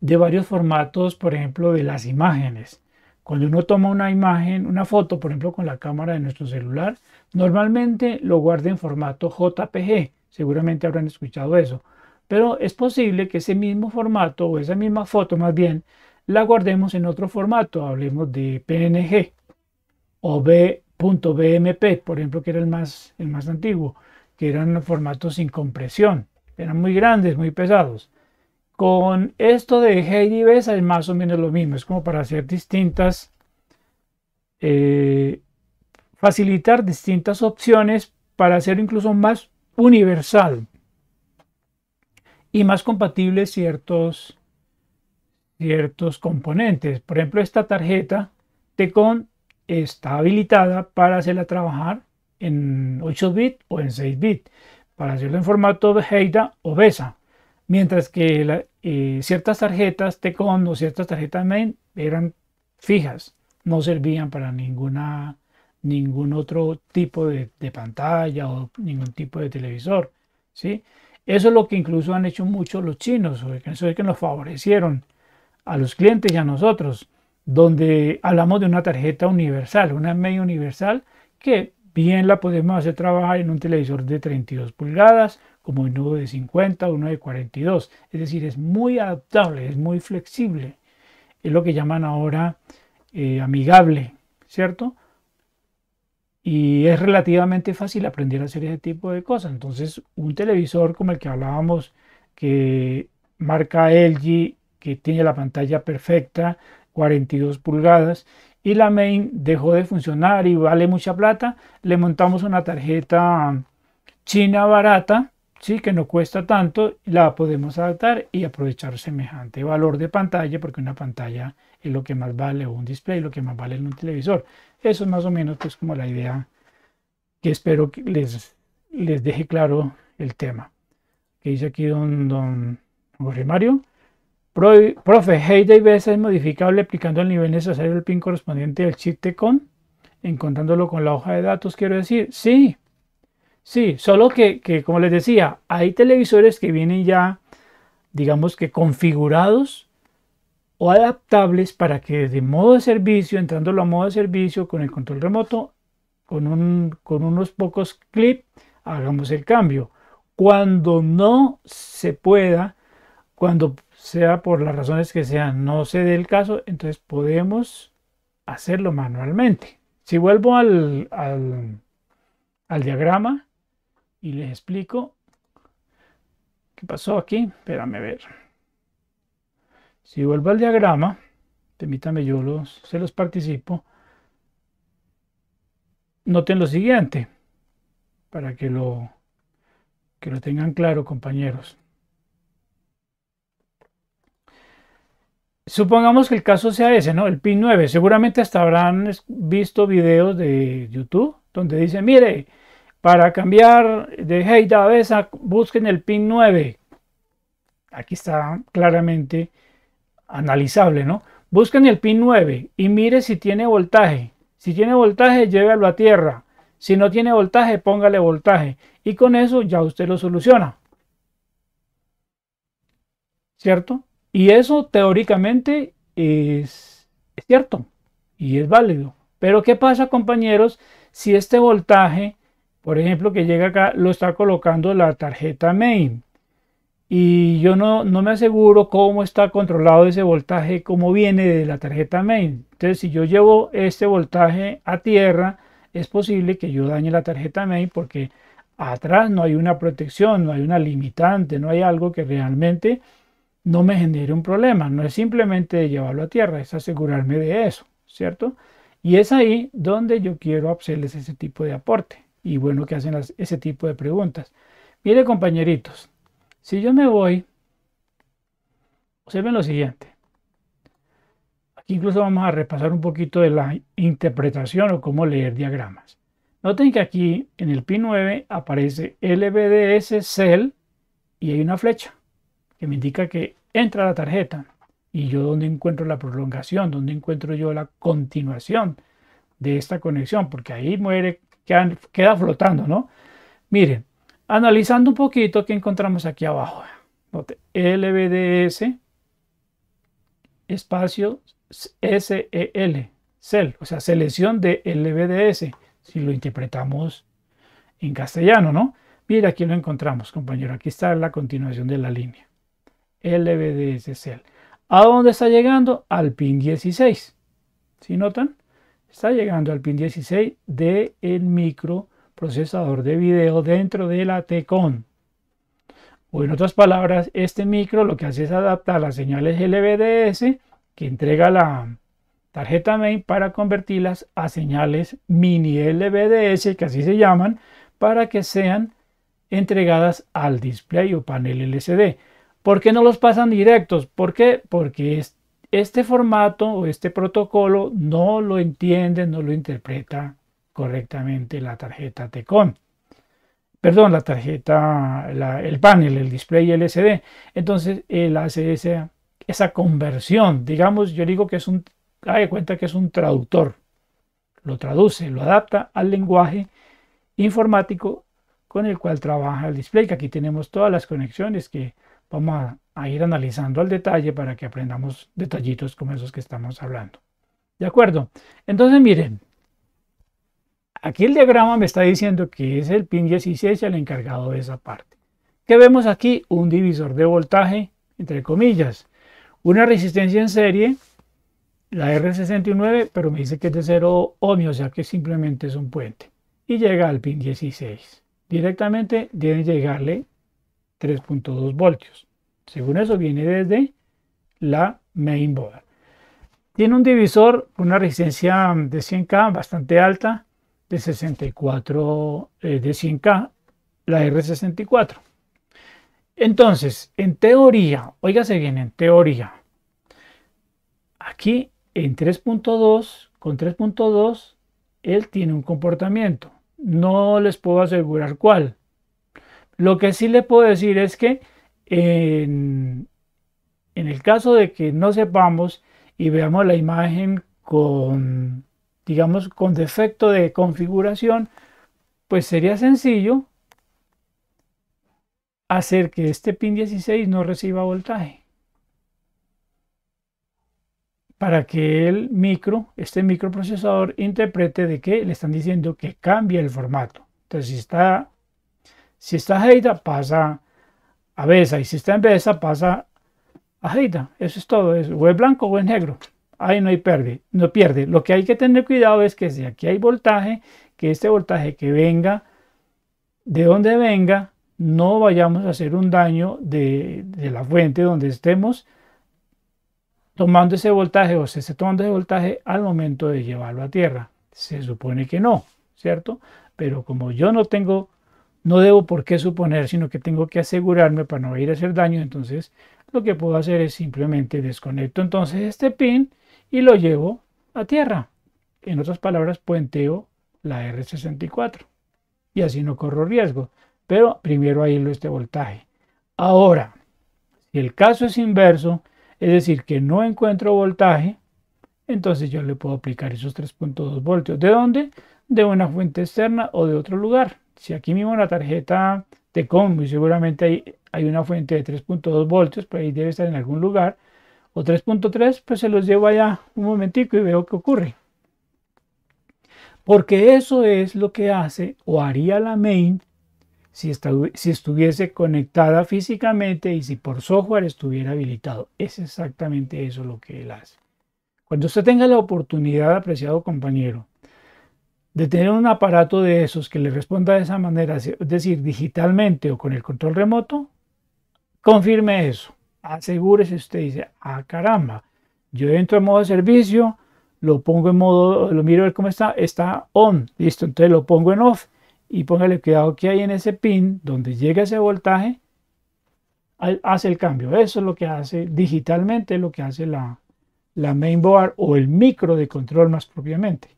de varios formatos, por ejemplo, de las imágenes. Cuando uno toma una imagen, una foto, por ejemplo, con la cámara de nuestro celular, normalmente lo guarda en formato JPG. Seguramente habrán escuchado eso pero es posible que ese mismo formato o esa misma foto más bien la guardemos en otro formato, hablemos de PNG o B.BMP, por ejemplo, que era el más, el más antiguo, que eran formatos sin compresión, eran muy grandes, muy pesados. Con esto de Heidi es más o menos lo mismo, es como para hacer distintas, eh, facilitar distintas opciones para hacer incluso más universal, y más compatibles ciertos, ciertos componentes. Por ejemplo, esta tarjeta TECON está habilitada para hacerla trabajar en 8 bit o en 6 bit, para hacerlo en formato de Heida o BESA, mientras que eh, ciertas tarjetas TECON o ciertas tarjetas main eran fijas, no servían para ninguna ningún otro tipo de, de pantalla o ningún tipo de televisor, ¿sí? Eso es lo que incluso han hecho muchos los chinos, eso es que nos favorecieron a los clientes y a nosotros, donde hablamos de una tarjeta universal, una media universal que bien la podemos hacer trabajar en un televisor de 32 pulgadas, como uno de 50, uno de 42. Es decir, es muy adaptable, es muy flexible. Es lo que llaman ahora eh, amigable, ¿cierto? y es relativamente fácil aprender a hacer ese tipo de cosas. Entonces, un televisor como el que hablábamos, que marca LG, que tiene la pantalla perfecta, 42 pulgadas, y la main dejó de funcionar y vale mucha plata, le montamos una tarjeta china barata, sí, que no cuesta tanto, la podemos adaptar y aprovechar semejante valor de pantalla, porque una pantalla lo que más vale, un display, lo que más vale un televisor. Eso es más o menos pues como la idea que espero que les, les deje claro el tema. Que dice aquí don, don Jorge Mario. profe, Heyday es modificable aplicando el nivel necesario del pin correspondiente al chip TCON, encontrándolo con la hoja de datos, quiero decir. Sí, sí, solo que, que como les decía, hay televisores que vienen ya, digamos que configurados o adaptables para que de modo de servicio, entrándolo a modo de servicio con el control remoto, con, un, con unos pocos clips, hagamos el cambio. Cuando no se pueda, cuando sea por las razones que sean, no se dé el caso, entonces podemos hacerlo manualmente. Si vuelvo al, al, al diagrama y les explico qué pasó aquí, espérame ver. Si vuelvo al diagrama, permítame yo los, se los participo, noten lo siguiente, para que lo, que lo tengan claro compañeros. Supongamos que el caso sea ese, ¿no? El PIN 9. Seguramente hasta habrán visto videos de YouTube donde dicen, mire, para cambiar de hey, a busquen el PIN 9. Aquí está claramente analizable, ¿no? busquen el pin 9 y mire si tiene voltaje. Si tiene voltaje, llévelo a tierra. Si no tiene voltaje, póngale voltaje. Y con eso ya usted lo soluciona. ¿Cierto? Y eso teóricamente es, es cierto y es válido. Pero ¿qué pasa, compañeros, si este voltaje, por ejemplo, que llega acá, lo está colocando la tarjeta main? y yo no, me aseguro cómo está controlado ese voltaje, cómo viene de la tarjeta main. Entonces, si yo llevo este voltaje a tierra, es posible que yo dañe la tarjeta main porque atrás no hay una protección, no hay una limitante, no hay algo que realmente no me genere un problema. No es simplemente llevarlo a tierra, es asegurarme de eso, ¿cierto? Y es ahí donde yo quiero hacerles ese tipo de aporte. Y bueno, que hacen ese tipo de preguntas. Mire, compañeritos, si yo me voy, observen lo siguiente. Aquí incluso vamos a repasar un poquito de la interpretación o cómo leer diagramas. Noten que aquí en el pin 9 aparece LBDS cell y hay una flecha que me indica que entra la tarjeta. Y yo dónde encuentro la prolongación, dónde encuentro yo la continuación de esta conexión, porque ahí muere, queda flotando, ¿no? Miren, Analizando un poquito, ¿qué encontramos aquí abajo? LBDS, espacio SEL, CEL, o sea, selección de LBDS, si lo interpretamos en castellano, ¿no? Mira, aquí lo encontramos, compañero, aquí está la continuación de la línea. LBDS CEL. ¿A dónde está llegando? Al pin 16. ¿Sí notan? Está llegando al pin 16 del el micro procesador de video dentro de la TECON. O en otras palabras, este micro lo que hace es adaptar las señales LVDS que entrega la tarjeta main para convertirlas a señales mini LVDS, que así se llaman, para que sean entregadas al display o panel LCD. ¿Por qué no los pasan directos? ¿Por qué? Porque este formato o este protocolo no lo entiende, no lo interpreta correctamente la tarjeta TECON Perdón, la tarjeta, el panel, el display LCD. Entonces él hace esa, conversión. Digamos, yo digo que es un, hay cuenta que es un traductor. Lo traduce, lo adapta al lenguaje informático con el cual trabaja el display. Que aquí tenemos todas las conexiones que vamos a ir analizando al detalle para que aprendamos detallitos como esos que estamos hablando. ¿De acuerdo? Entonces, miren, Aquí el diagrama me está diciendo que es el pin 16 el encargado de esa parte. ¿Qué vemos aquí? Un divisor de voltaje, entre comillas. Una resistencia en serie, la R69, pero me dice que es de 0 ohmio, o sea que simplemente es un puente. Y llega al pin 16. Directamente debe llegarle 3.2 voltios. Según eso viene desde la mainboard. Tiene un divisor, con una resistencia de 100K bastante alta, de 64 eh, de 100K, la R64. Entonces, en teoría, oígase bien, en teoría, aquí en 3.2, con 3.2, él tiene un comportamiento. No les puedo asegurar cuál. Lo que sí le puedo decir es que en el caso de que no sepamos y veamos la imagen con digamos, con defecto de configuración, pues sería sencillo hacer que este pin 16 no reciba voltaje. Para que el micro, este microprocesador, interprete de que le están diciendo que cambie el formato. Entonces, si está, si está Heida, pasa a BESA. Y si está en BESA, pasa a Heida. Eso es todo. O es blanco o es negro ahí no hay pierde, no pierde. Lo que hay que tener cuidado es que si aquí hay voltaje, que este voltaje que venga, de donde venga, no vayamos a hacer un daño de, la fuente donde estemos tomando ese voltaje o se esté tomando ese voltaje al momento de llevarlo a tierra. Se supone que no, ¿cierto? Pero como yo no tengo, no debo por qué suponer, sino que tengo que asegurarme para no ir a hacer daño, entonces lo que puedo hacer es simplemente desconecto entonces este pin y lo llevo a tierra. En otras palabras, puenteo la R64. Y así no corro riesgo. Pero primero hay este voltaje. Ahora, si el caso es inverso, es decir, que no encuentro voltaje, entonces yo le puedo aplicar esos 3.2 voltios. ¿De dónde? De una fuente externa o de otro lugar. Si aquí mismo la tarjeta de combo y seguramente hay, hay una fuente de 3.2 voltios, pues ahí debe estar en algún lugar, o 3.3, pues se los llevo allá un momentico y veo qué ocurre. Porque eso es lo que hace o haría la main si, si estuviese conectada físicamente y si por software estuviera habilitado. Es exactamente eso lo que él hace. Cuando usted tenga la oportunidad, apreciado compañero, de tener un aparato de esos que le responda de esa manera, es decir, digitalmente o con el control remoto, confirme eso asegúrese usted, dice, ah, caramba, yo entro en modo de servicio, lo pongo en modo, lo miro a ver cómo está, está on, listo, entonces lo pongo en off y póngale cuidado que hay en ese pin donde llega ese voltaje, hace el cambio. Eso es lo que hace digitalmente, lo que hace la, la mainboard o el micro de control más propiamente.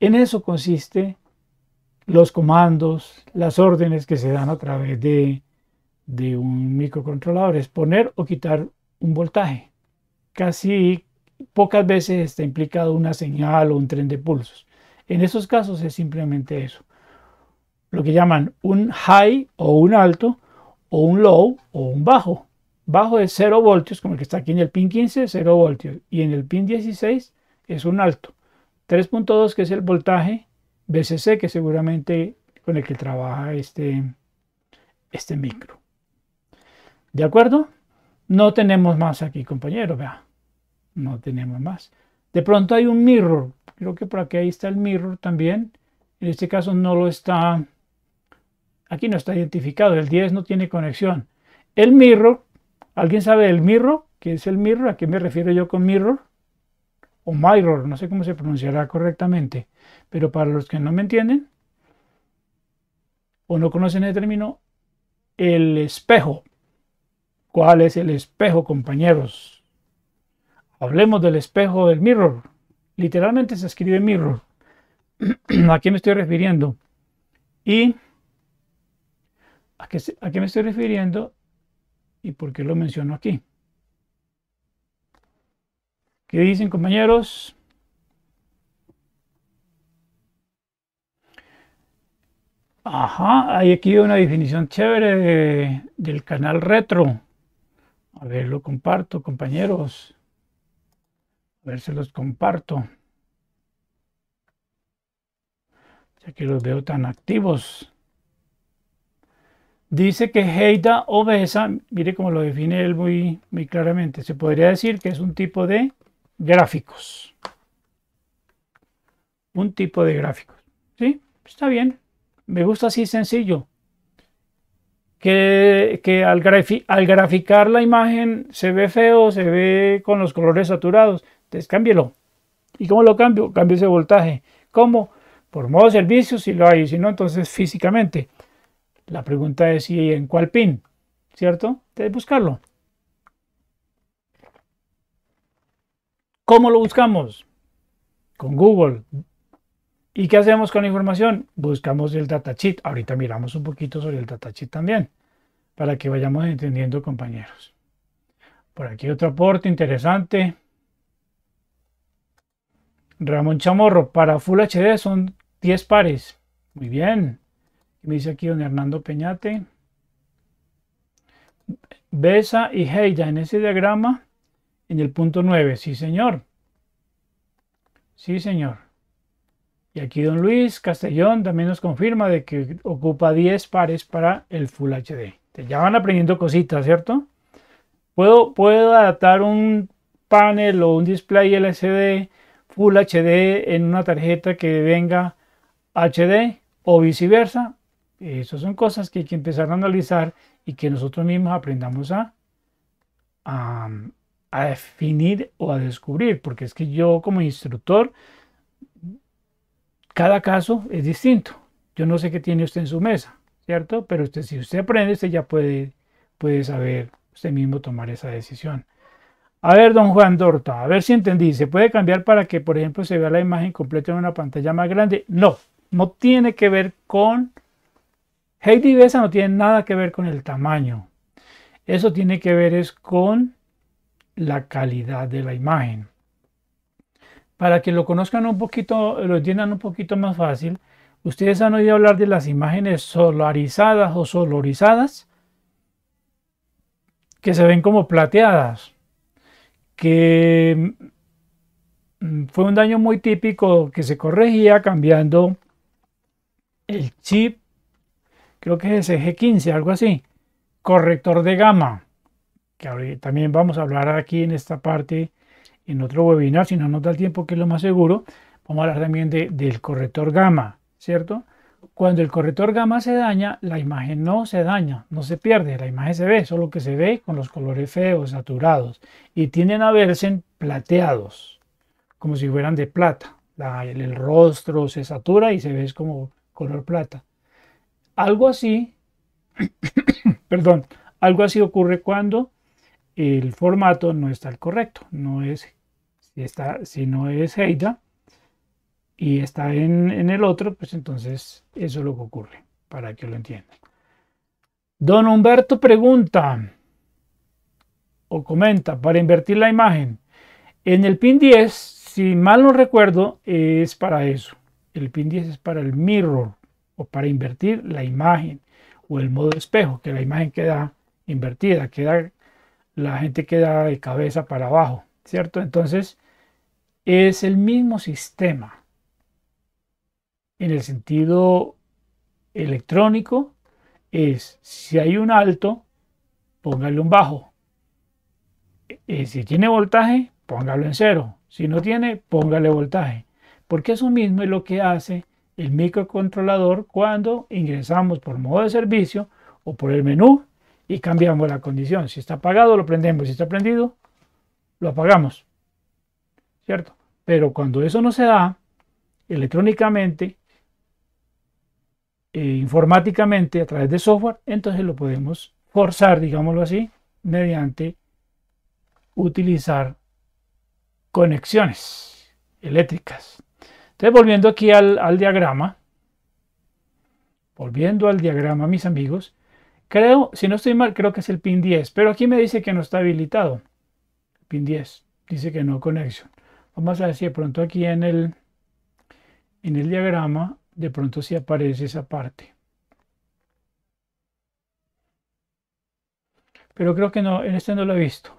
En eso consiste los comandos, las órdenes que se dan a través de, de un microcontrolador, es poner o quitar un voltaje. Casi pocas veces está implicado una señal o un tren de pulsos. En esos casos es simplemente eso. Lo que llaman un high o un alto o un low o un bajo. Bajo es 0 voltios, como el que está aquí en el pin 15, 0 voltios. Y en el pin 16 es un alto. 3.2 que es el voltaje BCC que seguramente con el que trabaja este, este micro. ¿De acuerdo? No tenemos más aquí, compañero, vea. No tenemos más. De pronto hay un mirror. Creo que por aquí ahí está el mirror también. En este caso no lo está... Aquí no está identificado. El 10 no tiene conexión. El mirror. ¿Alguien sabe el mirror? ¿Qué es el mirror? ¿A qué me refiero yo con mirror? O mirror. No sé cómo se pronunciará correctamente. Pero para los que no me entienden o no conocen el término, el espejo ¿Cuál es el espejo, compañeros? Hablemos del espejo del mirror. Literalmente se escribe mirror. ¿A qué me estoy refiriendo? ¿Y a qué, me estoy refiriendo? ¿Y por qué lo menciono aquí? ¿Qué dicen compañeros? Ajá, hay aquí una definición chévere del canal retro. A ver, lo comparto, compañeros. A ver se los comparto. Ya que los veo tan activos. Dice que Heida obesa, mire cómo lo define él muy, muy claramente, se podría decir que es un tipo de gráficos. Un tipo de gráficos. ¿Sí? Está bien. Me gusta así sencillo que, al, graficar la imagen se ve feo, se ve con los colores saturados. Entonces cámbielo. ¿Y cómo lo cambio? Cambio ese voltaje. ¿Cómo? Por modo servicio, si lo hay, si no, entonces físicamente. La pregunta es si en cuál pin, ¿cierto? Entonces, buscarlo. ¿Cómo lo buscamos? Con Google. ¿Y qué hacemos con la información? Buscamos el data datasheet. Ahorita miramos un poquito sobre el datasheet también, para que vayamos entendiendo, compañeros. Por aquí otro aporte interesante. Ramón Chamorro, para Full HD son 10 pares. Muy bien. Me dice aquí don Hernando Peñate. Besa y Heida en ese diagrama, en el punto 9. Sí, señor. Sí, señor. Y aquí don Luis Castellón también nos confirma de que ocupa 10 pares para el Full HD. ya van aprendiendo cositas, ¿cierto? Puedo, puedo adaptar un panel o un display LCD Full HD en una tarjeta que venga HD o viceversa. Esas son cosas que hay que empezar a analizar y que nosotros mismos aprendamos a, a, a definir o a descubrir, porque es que yo como instructor cada caso es distinto. Yo no sé qué tiene usted en su mesa, ¿cierto? Pero usted, si usted aprende, usted ya puede, puede saber usted mismo tomar esa decisión. A ver, don Juan Dorta, a ver si entendí. ¿Se puede cambiar para que, por ejemplo, se vea la imagen completa en una pantalla más grande? No, no tiene que ver con... Heidi Besa no tiene nada que ver con el tamaño. Eso tiene que ver es con la calidad de la imagen. Para que lo conozcan un poquito, lo entiendan un poquito más fácil, ustedes han oído hablar de las imágenes solarizadas o solarizadas, que se ven como plateadas, que mm, mm, fue un daño muy típico que se corregía cambiando el chip, creo que es el G15, algo así, corrector de gama, que también vamos a hablar aquí en esta parte en otro webinar, si no nos da el tiempo, que es lo más seguro, vamos a hablar también del corrector gamma, ¿cierto? Cuando el corrector gamma se daña, la imagen no se daña, no se pierde, la imagen se ve, solo que se ve con los colores feos, saturados, y tienden a verse plateados, como si fueran de plata. el, el rostro se satura y se ve como color plata. Algo así, perdón, algo así ocurre cuando el formato no está el correcto. No es, si, está, si no es Heida y está en, en el otro, pues entonces eso es lo que ocurre, para que lo entiendan. Don Humberto pregunta o comenta, para invertir la imagen, en el pin 10, si mal no recuerdo, es para eso. El pin 10 es para el mirror o para invertir la imagen o el modo espejo, que la imagen queda invertida, queda la gente queda de cabeza para abajo, ¿cierto? Entonces, es el mismo sistema en el sentido electrónico, es si hay un alto, póngale un bajo. Y eh, eh, si tiene voltaje, póngalo en cero. Si no tiene, póngale voltaje. Porque eso mismo es lo que hace el microcontrolador cuando ingresamos por modo de servicio o por el menú y cambiamos la condición. Si está apagado, lo prendemos. Si está prendido, lo apagamos. ¿Cierto? Pero cuando eso no se da, electrónicamente, eh, informáticamente, a través de software, entonces lo podemos forzar, digámoslo así, mediante utilizar conexiones eléctricas. Entonces, volviendo aquí al, al diagrama, volviendo al diagrama, mis amigos, Creo, si no estoy mal, creo que es el pin 10, pero aquí me dice que no está habilitado. Pin 10, dice que no connection. Vamos a ver si de pronto aquí en el, en el diagrama, de pronto si aparece esa parte. Pero creo que no, en este no lo he visto.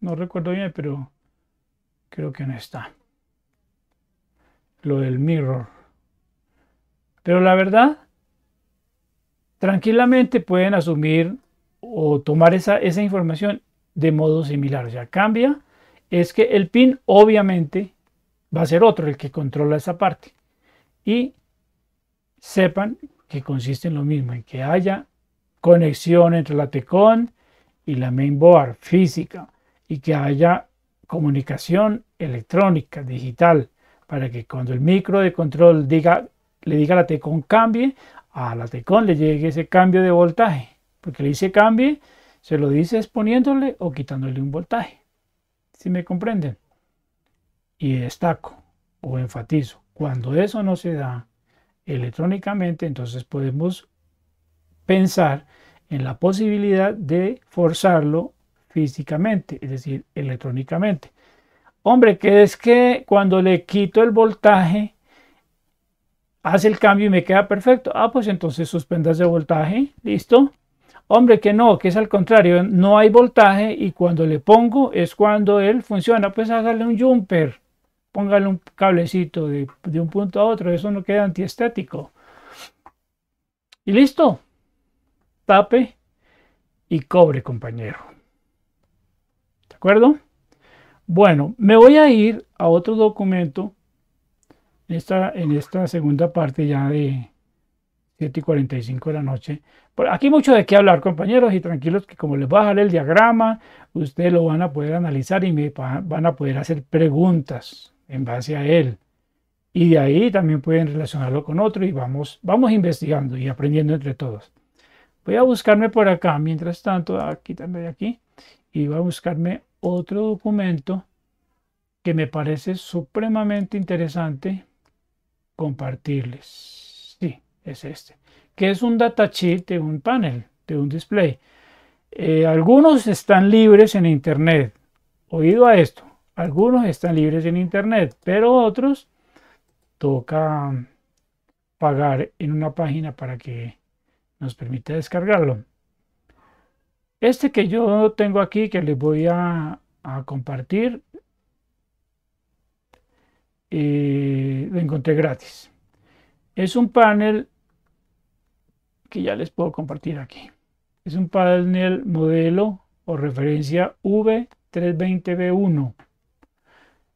No recuerdo bien, pero creo que no está. Lo del mirror. Pero la verdad, tranquilamente pueden asumir o tomar esa, información de modo similar. O sea, cambia es que el PIN obviamente va a ser otro el que controla esa parte. Y sepan que consiste en lo mismo, en que haya conexión entre la TECON y la mainboard física y que haya comunicación electrónica, digital, para que cuando el micro de control diga, le diga a la TECON cambie, a la Tecon le llegue ese cambio de voltaje. Porque le dice cambie, se lo dice exponiéndole o quitándole un voltaje. si me comprenden? Y destaco o enfatizo. Cuando eso no se da electrónicamente, entonces podemos pensar en la posibilidad de forzarlo físicamente, es decir, electrónicamente. Hombre, que es que cuando le quito el voltaje, hace el cambio y me queda perfecto. Ah, pues entonces suspendas de voltaje, listo. Hombre, que no, que es al contrario, no hay voltaje y cuando le pongo es cuando él funciona. Pues hágale un jumper, póngale un cablecito de, un punto a otro, eso no queda antiestético. Y listo, tape y cobre, compañero. ¿De acuerdo? Bueno, me voy a ir a otro documento esta, en esta segunda parte ya de 7 y 45 de la noche. aquí hay mucho de qué hablar, compañeros, y tranquilos que como les voy a dar el diagrama, ustedes lo van a poder analizar y me van a poder hacer preguntas en base a él. Y de ahí también pueden relacionarlo con otro y vamos, vamos investigando y aprendiendo entre todos. Voy a buscarme por acá, mientras tanto, aquí también aquí, y voy a buscarme otro documento que me parece supremamente interesante compartirles. Sí, es este. Que es un data sheet de un panel, de un display. Eh, algunos están libres en Internet. Oído a esto. Algunos están libres en Internet, pero otros toca pagar en una página para que nos permita descargarlo. Este que yo tengo aquí, que les voy a compartir, lo eh, encontré gratis. Es un panel que ya les puedo compartir aquí. Es un panel modelo o referencia V320B1.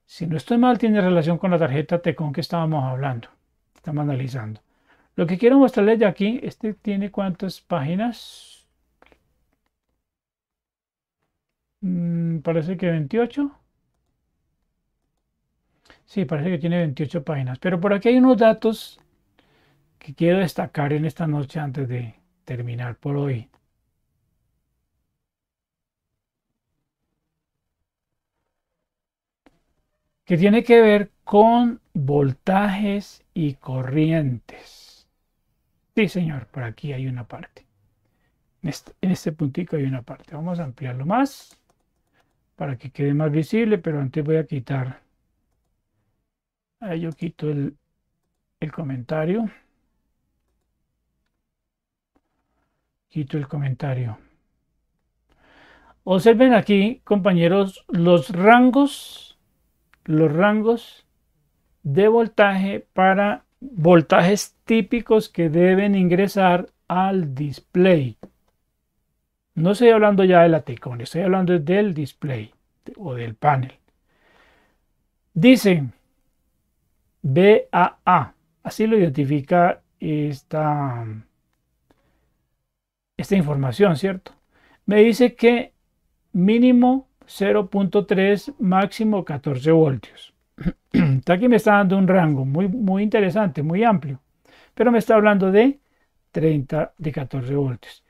Si no estoy mal, tiene relación con la tarjeta Tecon que estábamos hablando, estamos analizando. Lo que quiero mostrarles de aquí, este tiene cuántas páginas. Mm, parece que 28. Sí, parece que tiene 28 páginas. Pero por aquí hay unos datos que quiero destacar en esta noche antes de terminar por hoy. que tiene que ver con voltajes y corrientes. Sí, señor, por aquí hay una parte. En este, este puntico hay una parte. Vamos a ampliarlo más para que quede más visible, pero antes voy a quitar Ahí yo quito el, comentario. Quito el comentario. Observen aquí, compañeros, los rangos, los rangos de voltaje para voltajes típicos que deben ingresar al display. No estoy hablando ya de la tecla, estoy hablando del display o del panel. Dicen. BAA. Así lo identifica esta, esta información, ¿cierto? Me dice que mínimo 0.3, máximo 14 voltios. Aquí me está dando un rango muy, muy interesante, muy amplio, pero me está hablando de 30 de 14 voltios.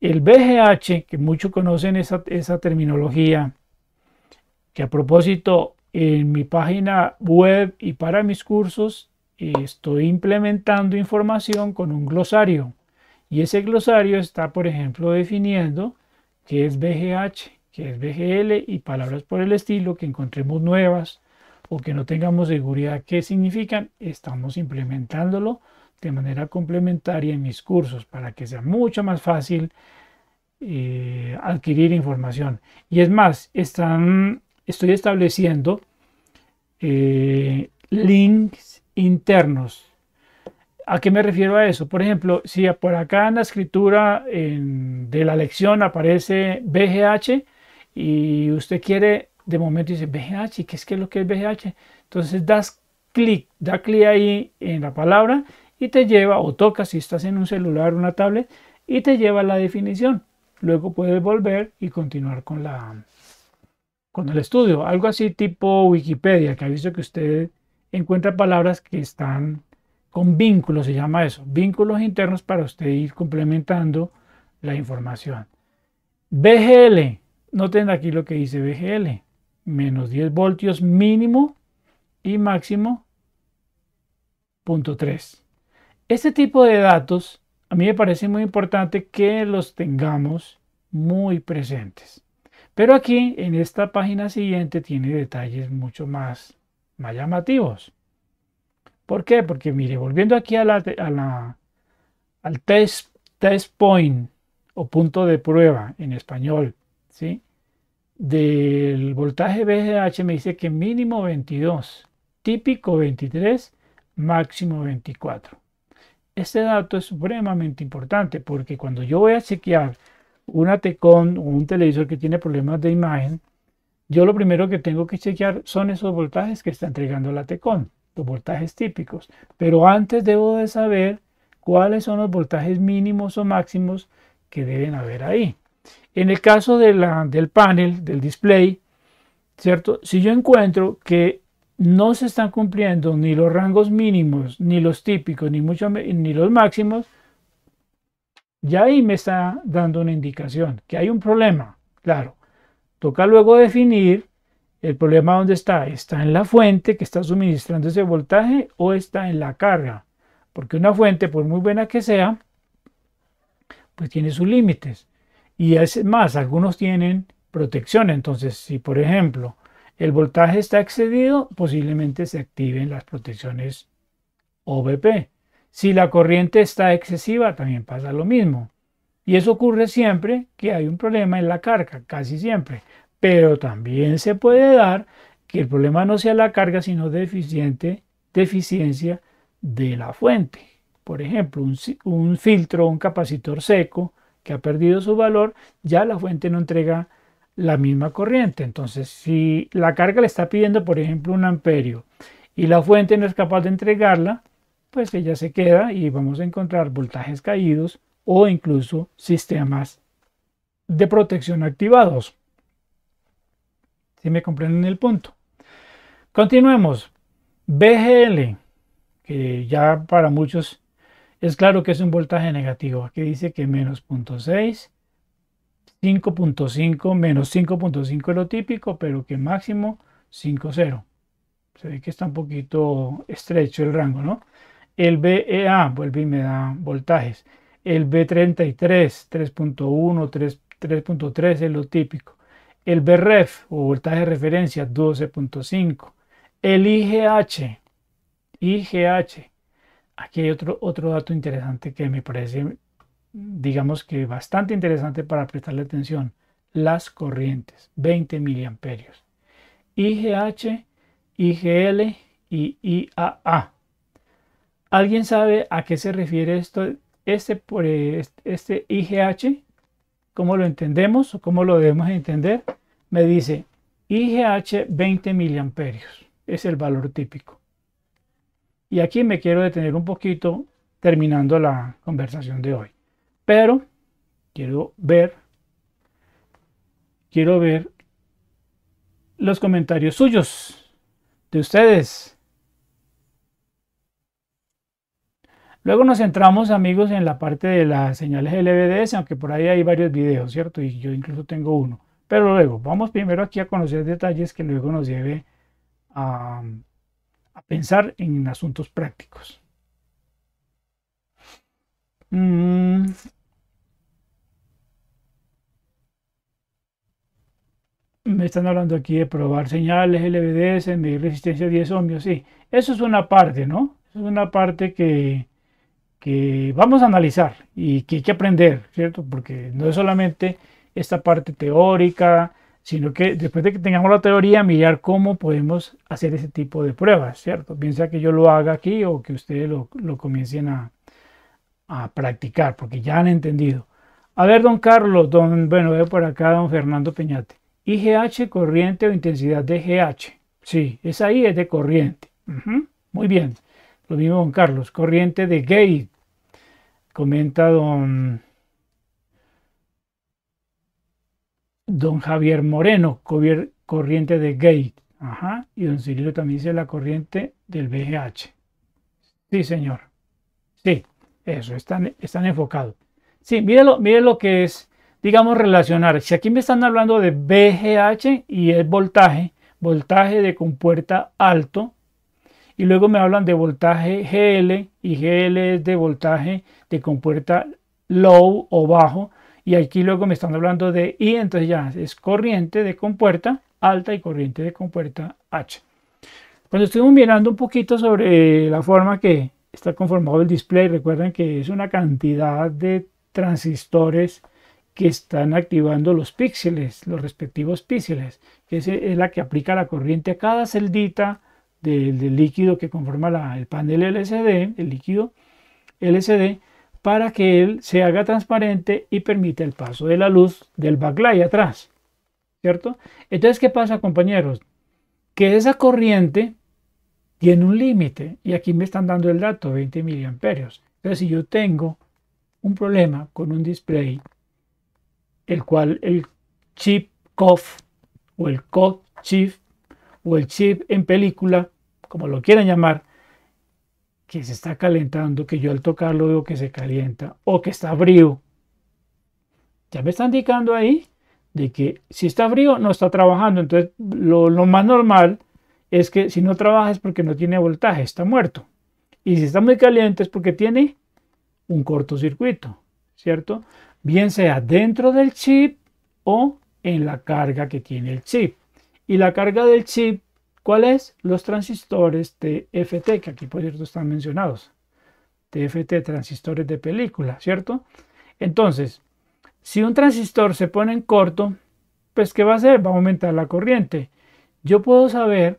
El BGH, que muchos conocen esa, esa terminología, que a propósito en mi página web y para mis cursos eh, estoy implementando información con un glosario. Y ese glosario está, por ejemplo, definiendo qué es BGH, qué es BGL y palabras por el estilo que encontremos nuevas o que no tengamos seguridad qué significan. Estamos implementándolo de manera complementaria en mis cursos para que sea mucho más fácil eh, adquirir información. Y es más, están estoy estableciendo eh, links internos. ¿A qué me refiero a eso? Por ejemplo, si por acá en la escritura de la lección aparece BGH y usted quiere, de momento dice BGH, ¿qué es, qué lo que es BGH? Entonces das clic, da clic ahí en la palabra y te lleva, o toca si estás en un celular, o una tablet, y te lleva a la definición. Luego puedes volver y continuar con la, con el estudio. Algo así tipo Wikipedia, que ha visto que usted encuentra palabras que están con vínculos, se llama eso, vínculos internos para usted ir complementando la información. BGL, noten aquí lo que dice BGL, menos 10 voltios mínimo y máximo, punto 3. Este tipo de datos a mí me parece muy importante que los tengamos muy presentes. Pero aquí en esta página siguiente tiene detalles mucho más, más llamativos. ¿Por qué? Porque mire, volviendo aquí a la, la, al test, test point o punto de prueba en español, ¿sí? Del voltaje VGH me dice que mínimo 22, típico 23, máximo 24. Este dato es supremamente importante porque cuando yo voy a chequear una TECON o un televisor que tiene problemas de imagen, yo lo primero que tengo que chequear son esos voltajes que está entregando la TECON, los voltajes típicos. Pero antes debo de saber cuáles son los voltajes mínimos o máximos que deben haber ahí. En el caso de la, del panel, del display, ¿cierto? Si yo encuentro que no se están cumpliendo ni los rangos mínimos, ni los típicos, ni, mucho, ni los máximos, ya ahí me está dando una indicación, que hay un problema, claro. Toca luego definir el problema dónde está. ¿Está en la fuente que está suministrando ese voltaje o está en la carga? Porque una fuente, por muy buena que sea, pues tiene sus límites. Y es más, algunos tienen protección. Entonces, si por ejemplo el voltaje está excedido, posiblemente se activen las protecciones OVP. Si la corriente está excesiva, también pasa lo mismo. Y eso ocurre siempre que hay un problema en la carga, casi siempre. Pero también se puede dar que el problema no sea la carga, sino deficiente, deficiencia de la fuente. Por ejemplo, un, un filtro, un capacitor seco que ha perdido su valor, ya la fuente no entrega la misma corriente. Entonces, si la carga le está pidiendo, por ejemplo, un amperio y la fuente no es capaz de entregarla, pues ella se queda y vamos a encontrar voltajes caídos o incluso sistemas de protección activados. Si me comprenden el punto. Continuemos. BGL, que ya para muchos es claro que es un voltaje negativo. Aquí dice que menos 0.6, 5.5, menos 5.5 es lo típico, pero que máximo 5.0. Se ve que está un poquito estrecho el rango, ¿no? El BEA vuelve y me da voltajes. El B33, 3.1, 3.3 es lo típico. El BREF o voltaje de referencia, 12.5. El IGH, IGH. Aquí hay otro, otro dato interesante que me parece, digamos que bastante interesante para prestarle atención. Las corrientes, 20 miliamperios. IGH, IGL y IAA. ¿Alguien sabe a qué se refiere esto, este, eh, este, este IGH? ¿Cómo lo entendemos o cómo lo debemos entender? Me dice IGH 20 miliamperios. Es el valor típico. Y aquí me quiero detener un poquito terminando la conversación de hoy. Pero quiero ver, quiero ver los comentarios suyos de ustedes. Luego nos centramos, amigos, en la parte de las señales LVDS, aunque por ahí hay varios videos, ¿cierto? Y yo incluso tengo uno. Pero luego, vamos primero aquí a conocer detalles que luego nos lleve a, pensar en asuntos prácticos. Mm. me están hablando aquí de probar señales, LVDS, medir resistencia 10 ohmios, sí. Eso es una parte, ¿no? es una parte que que vamos a analizar y que hay que aprender, ¿cierto? Porque no es solamente esta parte teórica, sino que después de que tengamos la teoría, mirar cómo podemos hacer ese tipo de pruebas, ¿cierto? Bien que yo lo haga aquí o que ustedes lo, comiencen a, practicar, porque ya han entendido. A ver, don Carlos, don, bueno, veo por acá don Fernando Peñate. IGH, corriente o intensidad de GH. Sí, esa I es de corriente. Muy bien. Lo mismo don Carlos, corriente de gate comenta don, don Javier Moreno, corriente de Gate. Ajá. Y don Cirilo también dice la corriente del BGH. Sí, señor. Sí, eso, están, están enfocados. Sí, mire mire lo que es, digamos, relacionar. Si aquí me están hablando de BGH y es voltaje, voltaje de compuerta alto, y luego me hablan de voltaje GL y GL es de voltaje de compuerta low o bajo. Y aquí luego me están hablando de I, entonces ya es corriente de compuerta alta y corriente de compuerta H. Cuando estuvimos mirando un poquito sobre eh, la forma que está conformado el display, recuerden que es una cantidad de transistores que están activando los píxeles, los respectivos píxeles, que es la que aplica la corriente a cada celdita del, líquido que conforma el panel LCD, el líquido LCD, para que él se haga transparente y permita el paso de la luz del backlight atrás. ¿Cierto? Entonces, ¿qué pasa, compañeros? Que esa corriente tiene un límite y aquí me están dando el dato, 20 miliamperios. Entonces, si yo tengo un problema con un display, el cual el chip COF o el COF chip o el chip en película, como lo quieran llamar, que se está calentando, que yo al tocarlo veo que se calienta o que está frío. Ya me está indicando ahí de que si está frío no está trabajando. Entonces lo, lo más normal es que si no trabaja es porque no tiene voltaje, está muerto. Y si está muy caliente es porque tiene un cortocircuito, ¿cierto? Bien sea dentro del chip o en la carga que tiene el chip. Y la carga del chip ¿Cuáles? Los transistores TFT, que aquí por cierto están mencionados. TFT, transistores de película, ¿cierto? Entonces, si un transistor se pone en corto, pues ¿qué va a hacer? Va a aumentar la corriente. Yo puedo saber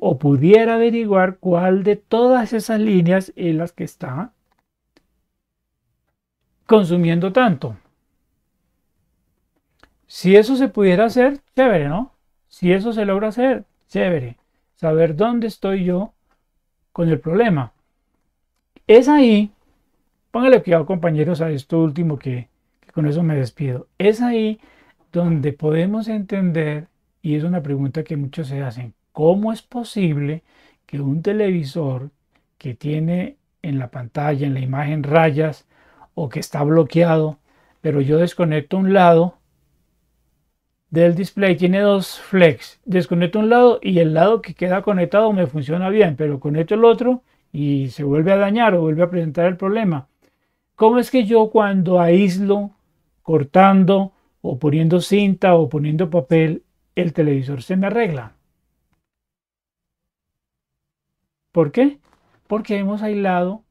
o pudiera averiguar cuál de todas esas líneas es las que está consumiendo tanto. Si eso se pudiera hacer, chévere, ¿no? Si eso se logra hacer, chévere saber dónde estoy yo con el problema. Es ahí, póngale cuidado compañeros a esto último que, con eso me despido, es ahí donde podemos entender, y es una pregunta que muchos se hacen, ¿cómo es posible que un televisor que tiene en la pantalla, en la imagen rayas o que está bloqueado, pero yo desconecto un lado del display tiene dos flex. Desconecto un lado y el lado que queda conectado me funciona bien, pero conecto el otro y se vuelve a dañar o vuelve a presentar el problema. ¿Cómo es que yo cuando aíslo, cortando o poniendo cinta o poniendo papel, el televisor se me arregla? ¿Por qué? Porque hemos aislado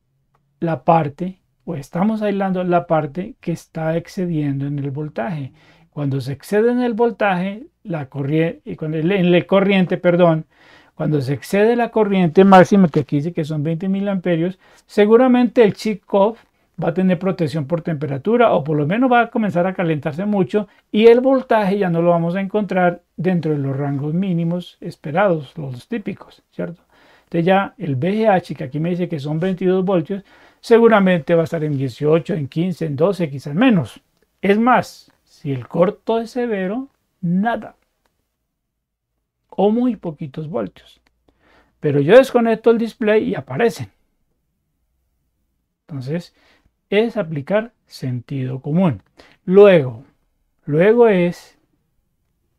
la parte o estamos aislando la parte que está excediendo en el voltaje. Cuando se excede en el voltaje, la corriente, eh, en la corriente, perdón, cuando se excede la corriente máxima, que aquí dice que son 20.000 amperios, seguramente el chip off va a tener protección por temperatura o por lo menos va a comenzar a calentarse mucho y el voltaje ya no lo vamos a encontrar dentro de los rangos mínimos esperados, los típicos, ¿cierto? Entonces ya el BGH, que aquí me dice que son 22 voltios, seguramente va a estar en 18, en 15, en 12, quizás menos. Es más, si el corto es severo, nada. O muy poquitos voltios. Pero yo desconecto el display y aparecen. Entonces, es aplicar sentido común. Luego, luego es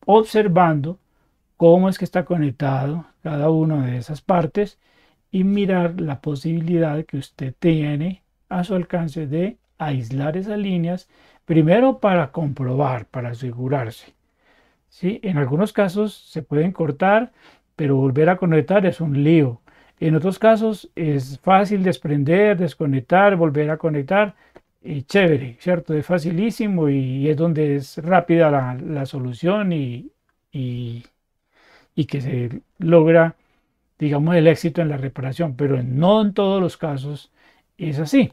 observando cómo es que está conectado cada una de esas partes y mirar la posibilidad que usted tiene a su alcance de aislar esas líneas Primero para comprobar, para asegurarse. ¿sí? En algunos casos se pueden cortar, pero volver a conectar es un lío. En otros casos es fácil desprender, desconectar, volver a conectar y chévere, ¿cierto? Es facilísimo y, es donde es rápida la, solución y, y, y, que se logra, digamos, el éxito en la reparación, pero no en todos los casos es así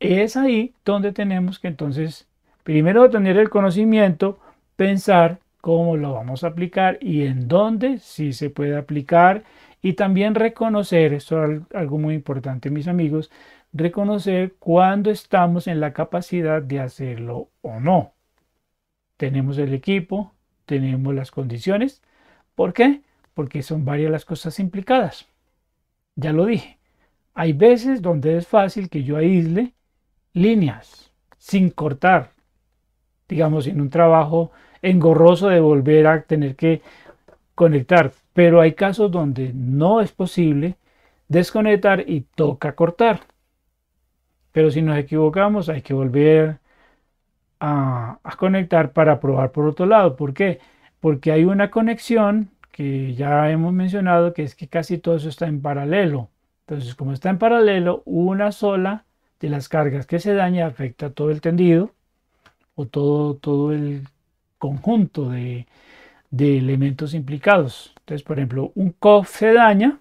es ahí donde tenemos que entonces, primero tener el conocimiento, pensar cómo lo vamos a aplicar y en dónde sí se puede aplicar y también reconocer, esto es algo muy importante mis amigos, reconocer cuándo estamos en la capacidad de hacerlo o no. Tenemos el equipo, tenemos las condiciones. ¿Por qué? Porque son varias las cosas implicadas. Ya lo dije. Hay veces donde es fácil que yo aísle líneas sin cortar, digamos, en un trabajo engorroso de volver a tener que conectar. Pero hay casos donde no es posible desconectar y toca cortar. Pero si nos equivocamos hay que volver a, conectar para probar por otro lado. ¿Por qué? Porque hay una conexión que ya hemos mencionado que es que casi todo eso está en paralelo. Entonces, como está en paralelo, una sola de las cargas que se daña afecta todo el tendido o todo, todo el conjunto de, de elementos implicados. Entonces, por ejemplo, un COF se daña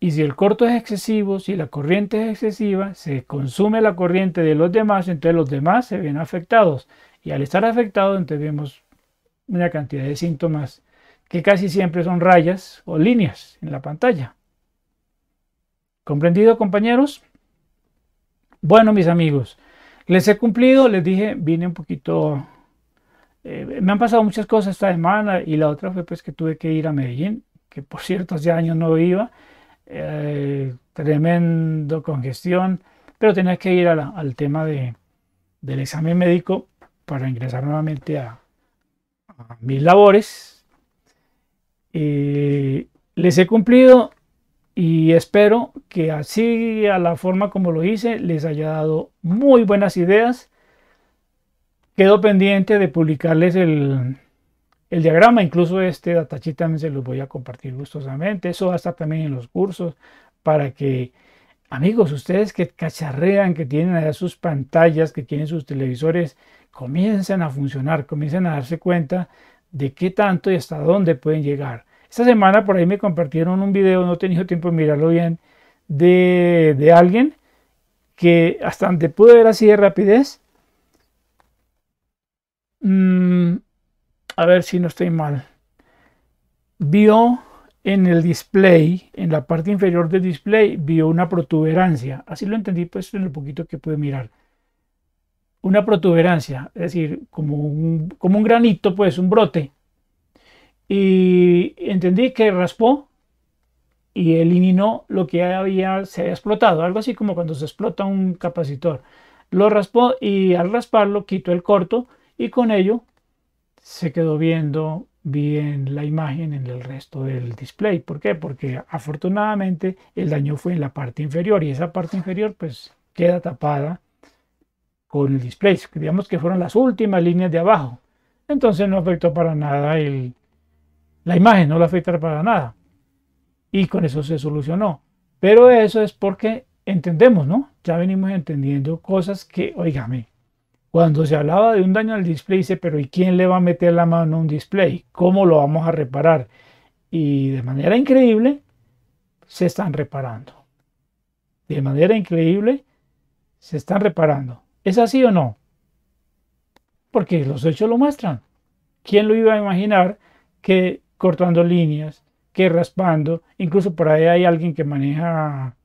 y si el corto es excesivo, si la corriente es excesiva, se consume la corriente de los demás, entonces los demás se ven afectados. Y al estar afectados, entonces vemos una cantidad de síntomas que casi siempre son rayas o líneas en la pantalla. ¿Comprendido, compañeros? Bueno, mis amigos, les he cumplido, les dije, vine un poquito, eh, me han pasado muchas cosas esta semana y la otra fue pues que tuve que ir a Medellín, que por cierto hace años no iba, eh, tremendo congestión, pero tenía que ir al tema del examen médico para ingresar nuevamente a, mis labores. Eh, les he cumplido, y espero que así a la forma como lo hice les haya dado muy buenas ideas. Quedo pendiente de publicarles el, el diagrama, incluso este datachi también se los voy a compartir gustosamente. Eso va a estar también en los cursos para que amigos, ustedes que cacharrean, que tienen allá sus pantallas, que tienen sus televisores, comiencen a funcionar, comiencen a darse cuenta de qué tanto y hasta dónde pueden llegar. Esta semana por ahí me compartieron un video, no he tenido tiempo de mirarlo bien, de, de alguien que hasta donde pude ver así de rapidez. Mm, a ver si no estoy mal. Vio en el display, en la parte inferior del display, vio una protuberancia. Así lo entendí, pues, en el poquito que pude mirar. Una protuberancia, es decir, como un, como un granito, pues, un brote y entendí que raspó y eliminó lo que había, se había explotado, algo así como cuando se explota un capacitor. Lo raspó y al rasparlo quitó el corto y con ello se quedó viendo bien la imagen en el resto del display. ¿Por qué? Porque afortunadamente el daño fue en la parte inferior y esa parte inferior pues queda tapada con el display. Digamos que fueron las últimas líneas de abajo. Entonces no afectó para nada el, la imagen no la afecta para nada. Y con eso se solucionó. Pero eso es porque entendemos, ¿no? Ya venimos entendiendo cosas que, oígame, cuando se hablaba de un daño al display, dice, pero ¿y quién le va a meter la mano a un display? ¿Cómo lo vamos a reparar? Y de manera increíble, se están reparando. De manera increíble, se están reparando. ¿Es así o no? Porque los hechos lo muestran. ¿Quién lo iba a imaginar que cortando líneas, que raspando. Incluso por ahí hay alguien que maneja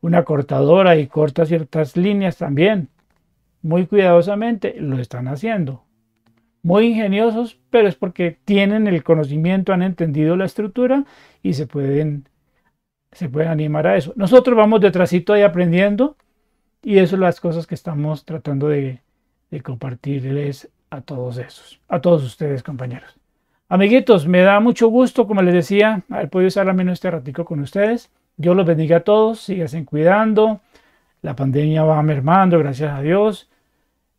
una cortadora y corta ciertas líneas también. Muy cuidadosamente lo están haciendo. Muy ingeniosos, pero es porque tienen el conocimiento, han entendido la estructura y se pueden, se animar a eso. Nosotros vamos detrásito ahí aprendiendo y eso son las cosas que estamos tratando de, de compartirles a todos esos, a todos ustedes compañeros. Amiguitos, me da mucho gusto, como les decía, haber podido estar al menos este ratico con ustedes. Dios los bendiga a todos, sigan cuidando. La pandemia va mermando, gracias a Dios.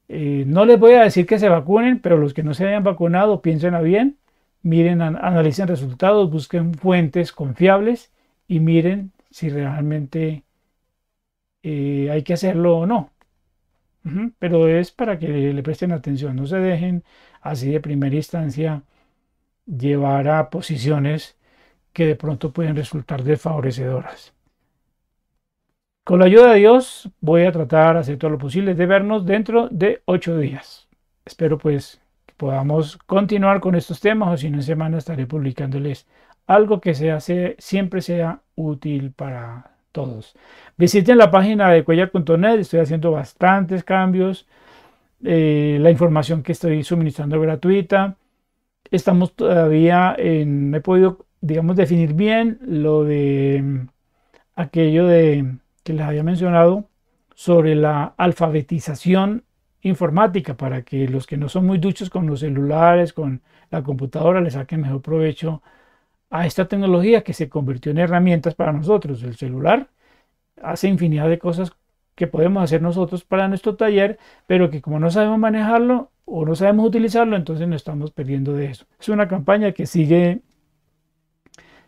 Eh, no les voy a decir que se vacunen, pero los que no se hayan vacunado, piensen a bien, miren, analicen resultados, busquen fuentes confiables y miren si realmente eh, hay que hacerlo o no. Pero es para que le presten atención, no se dejen así de primera instancia llevar a posiciones que de pronto pueden resultar desfavorecedoras. Con la ayuda de Dios voy a tratar, hacer todo lo posible, de vernos dentro de ocho días. Espero pues que podamos continuar con estos temas o si no en semana estaré publicándoles algo que siempre sea útil para todos. Visiten la página de cuellar.net, estoy haciendo bastantes cambios. Eh, la información que estoy suministrando gratuita estamos todavía en, no he podido, digamos, definir bien lo de mm, aquello de que les había mencionado sobre la alfabetización informática para que los que no son muy duchos con los celulares, con la computadora, le saquen mejor provecho a esta tecnología que se convirtió en herramientas para nosotros. El celular hace infinidad de cosas que podemos hacer nosotros para nuestro taller, pero que como no sabemos manejarlo o no sabemos utilizarlo, entonces nos estamos perdiendo de eso. Es una campaña que sigue,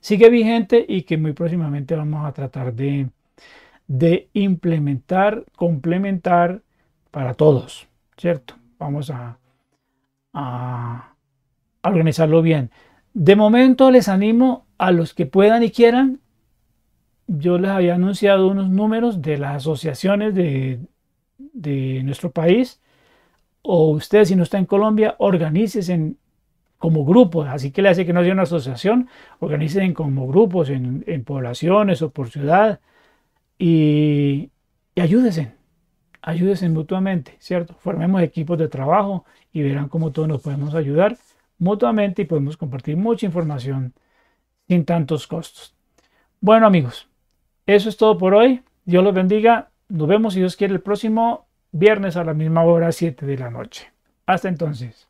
sigue vigente y que muy próximamente vamos a tratar de, implementar, complementar para todos, ¿cierto? Vamos a, a organizarlo bien. De momento les animo a los que puedan y quieran yo les había anunciado unos números de las asociaciones de, nuestro país. O ustedes, si no está en Colombia, organícese como grupos. Así que le hace que no sea una asociación, organicen como grupos, en, poblaciones o por ciudad. Y, y ayúdense, ayúdense mutuamente, ¿cierto? Formemos equipos de trabajo y verán cómo todos nos podemos ayudar mutuamente y podemos compartir mucha información sin tantos costos. Bueno amigos, eso es todo por hoy. Dios los bendiga. Nos vemos, si Dios quiere, el próximo viernes a la misma hora, 7 de la noche. Hasta entonces.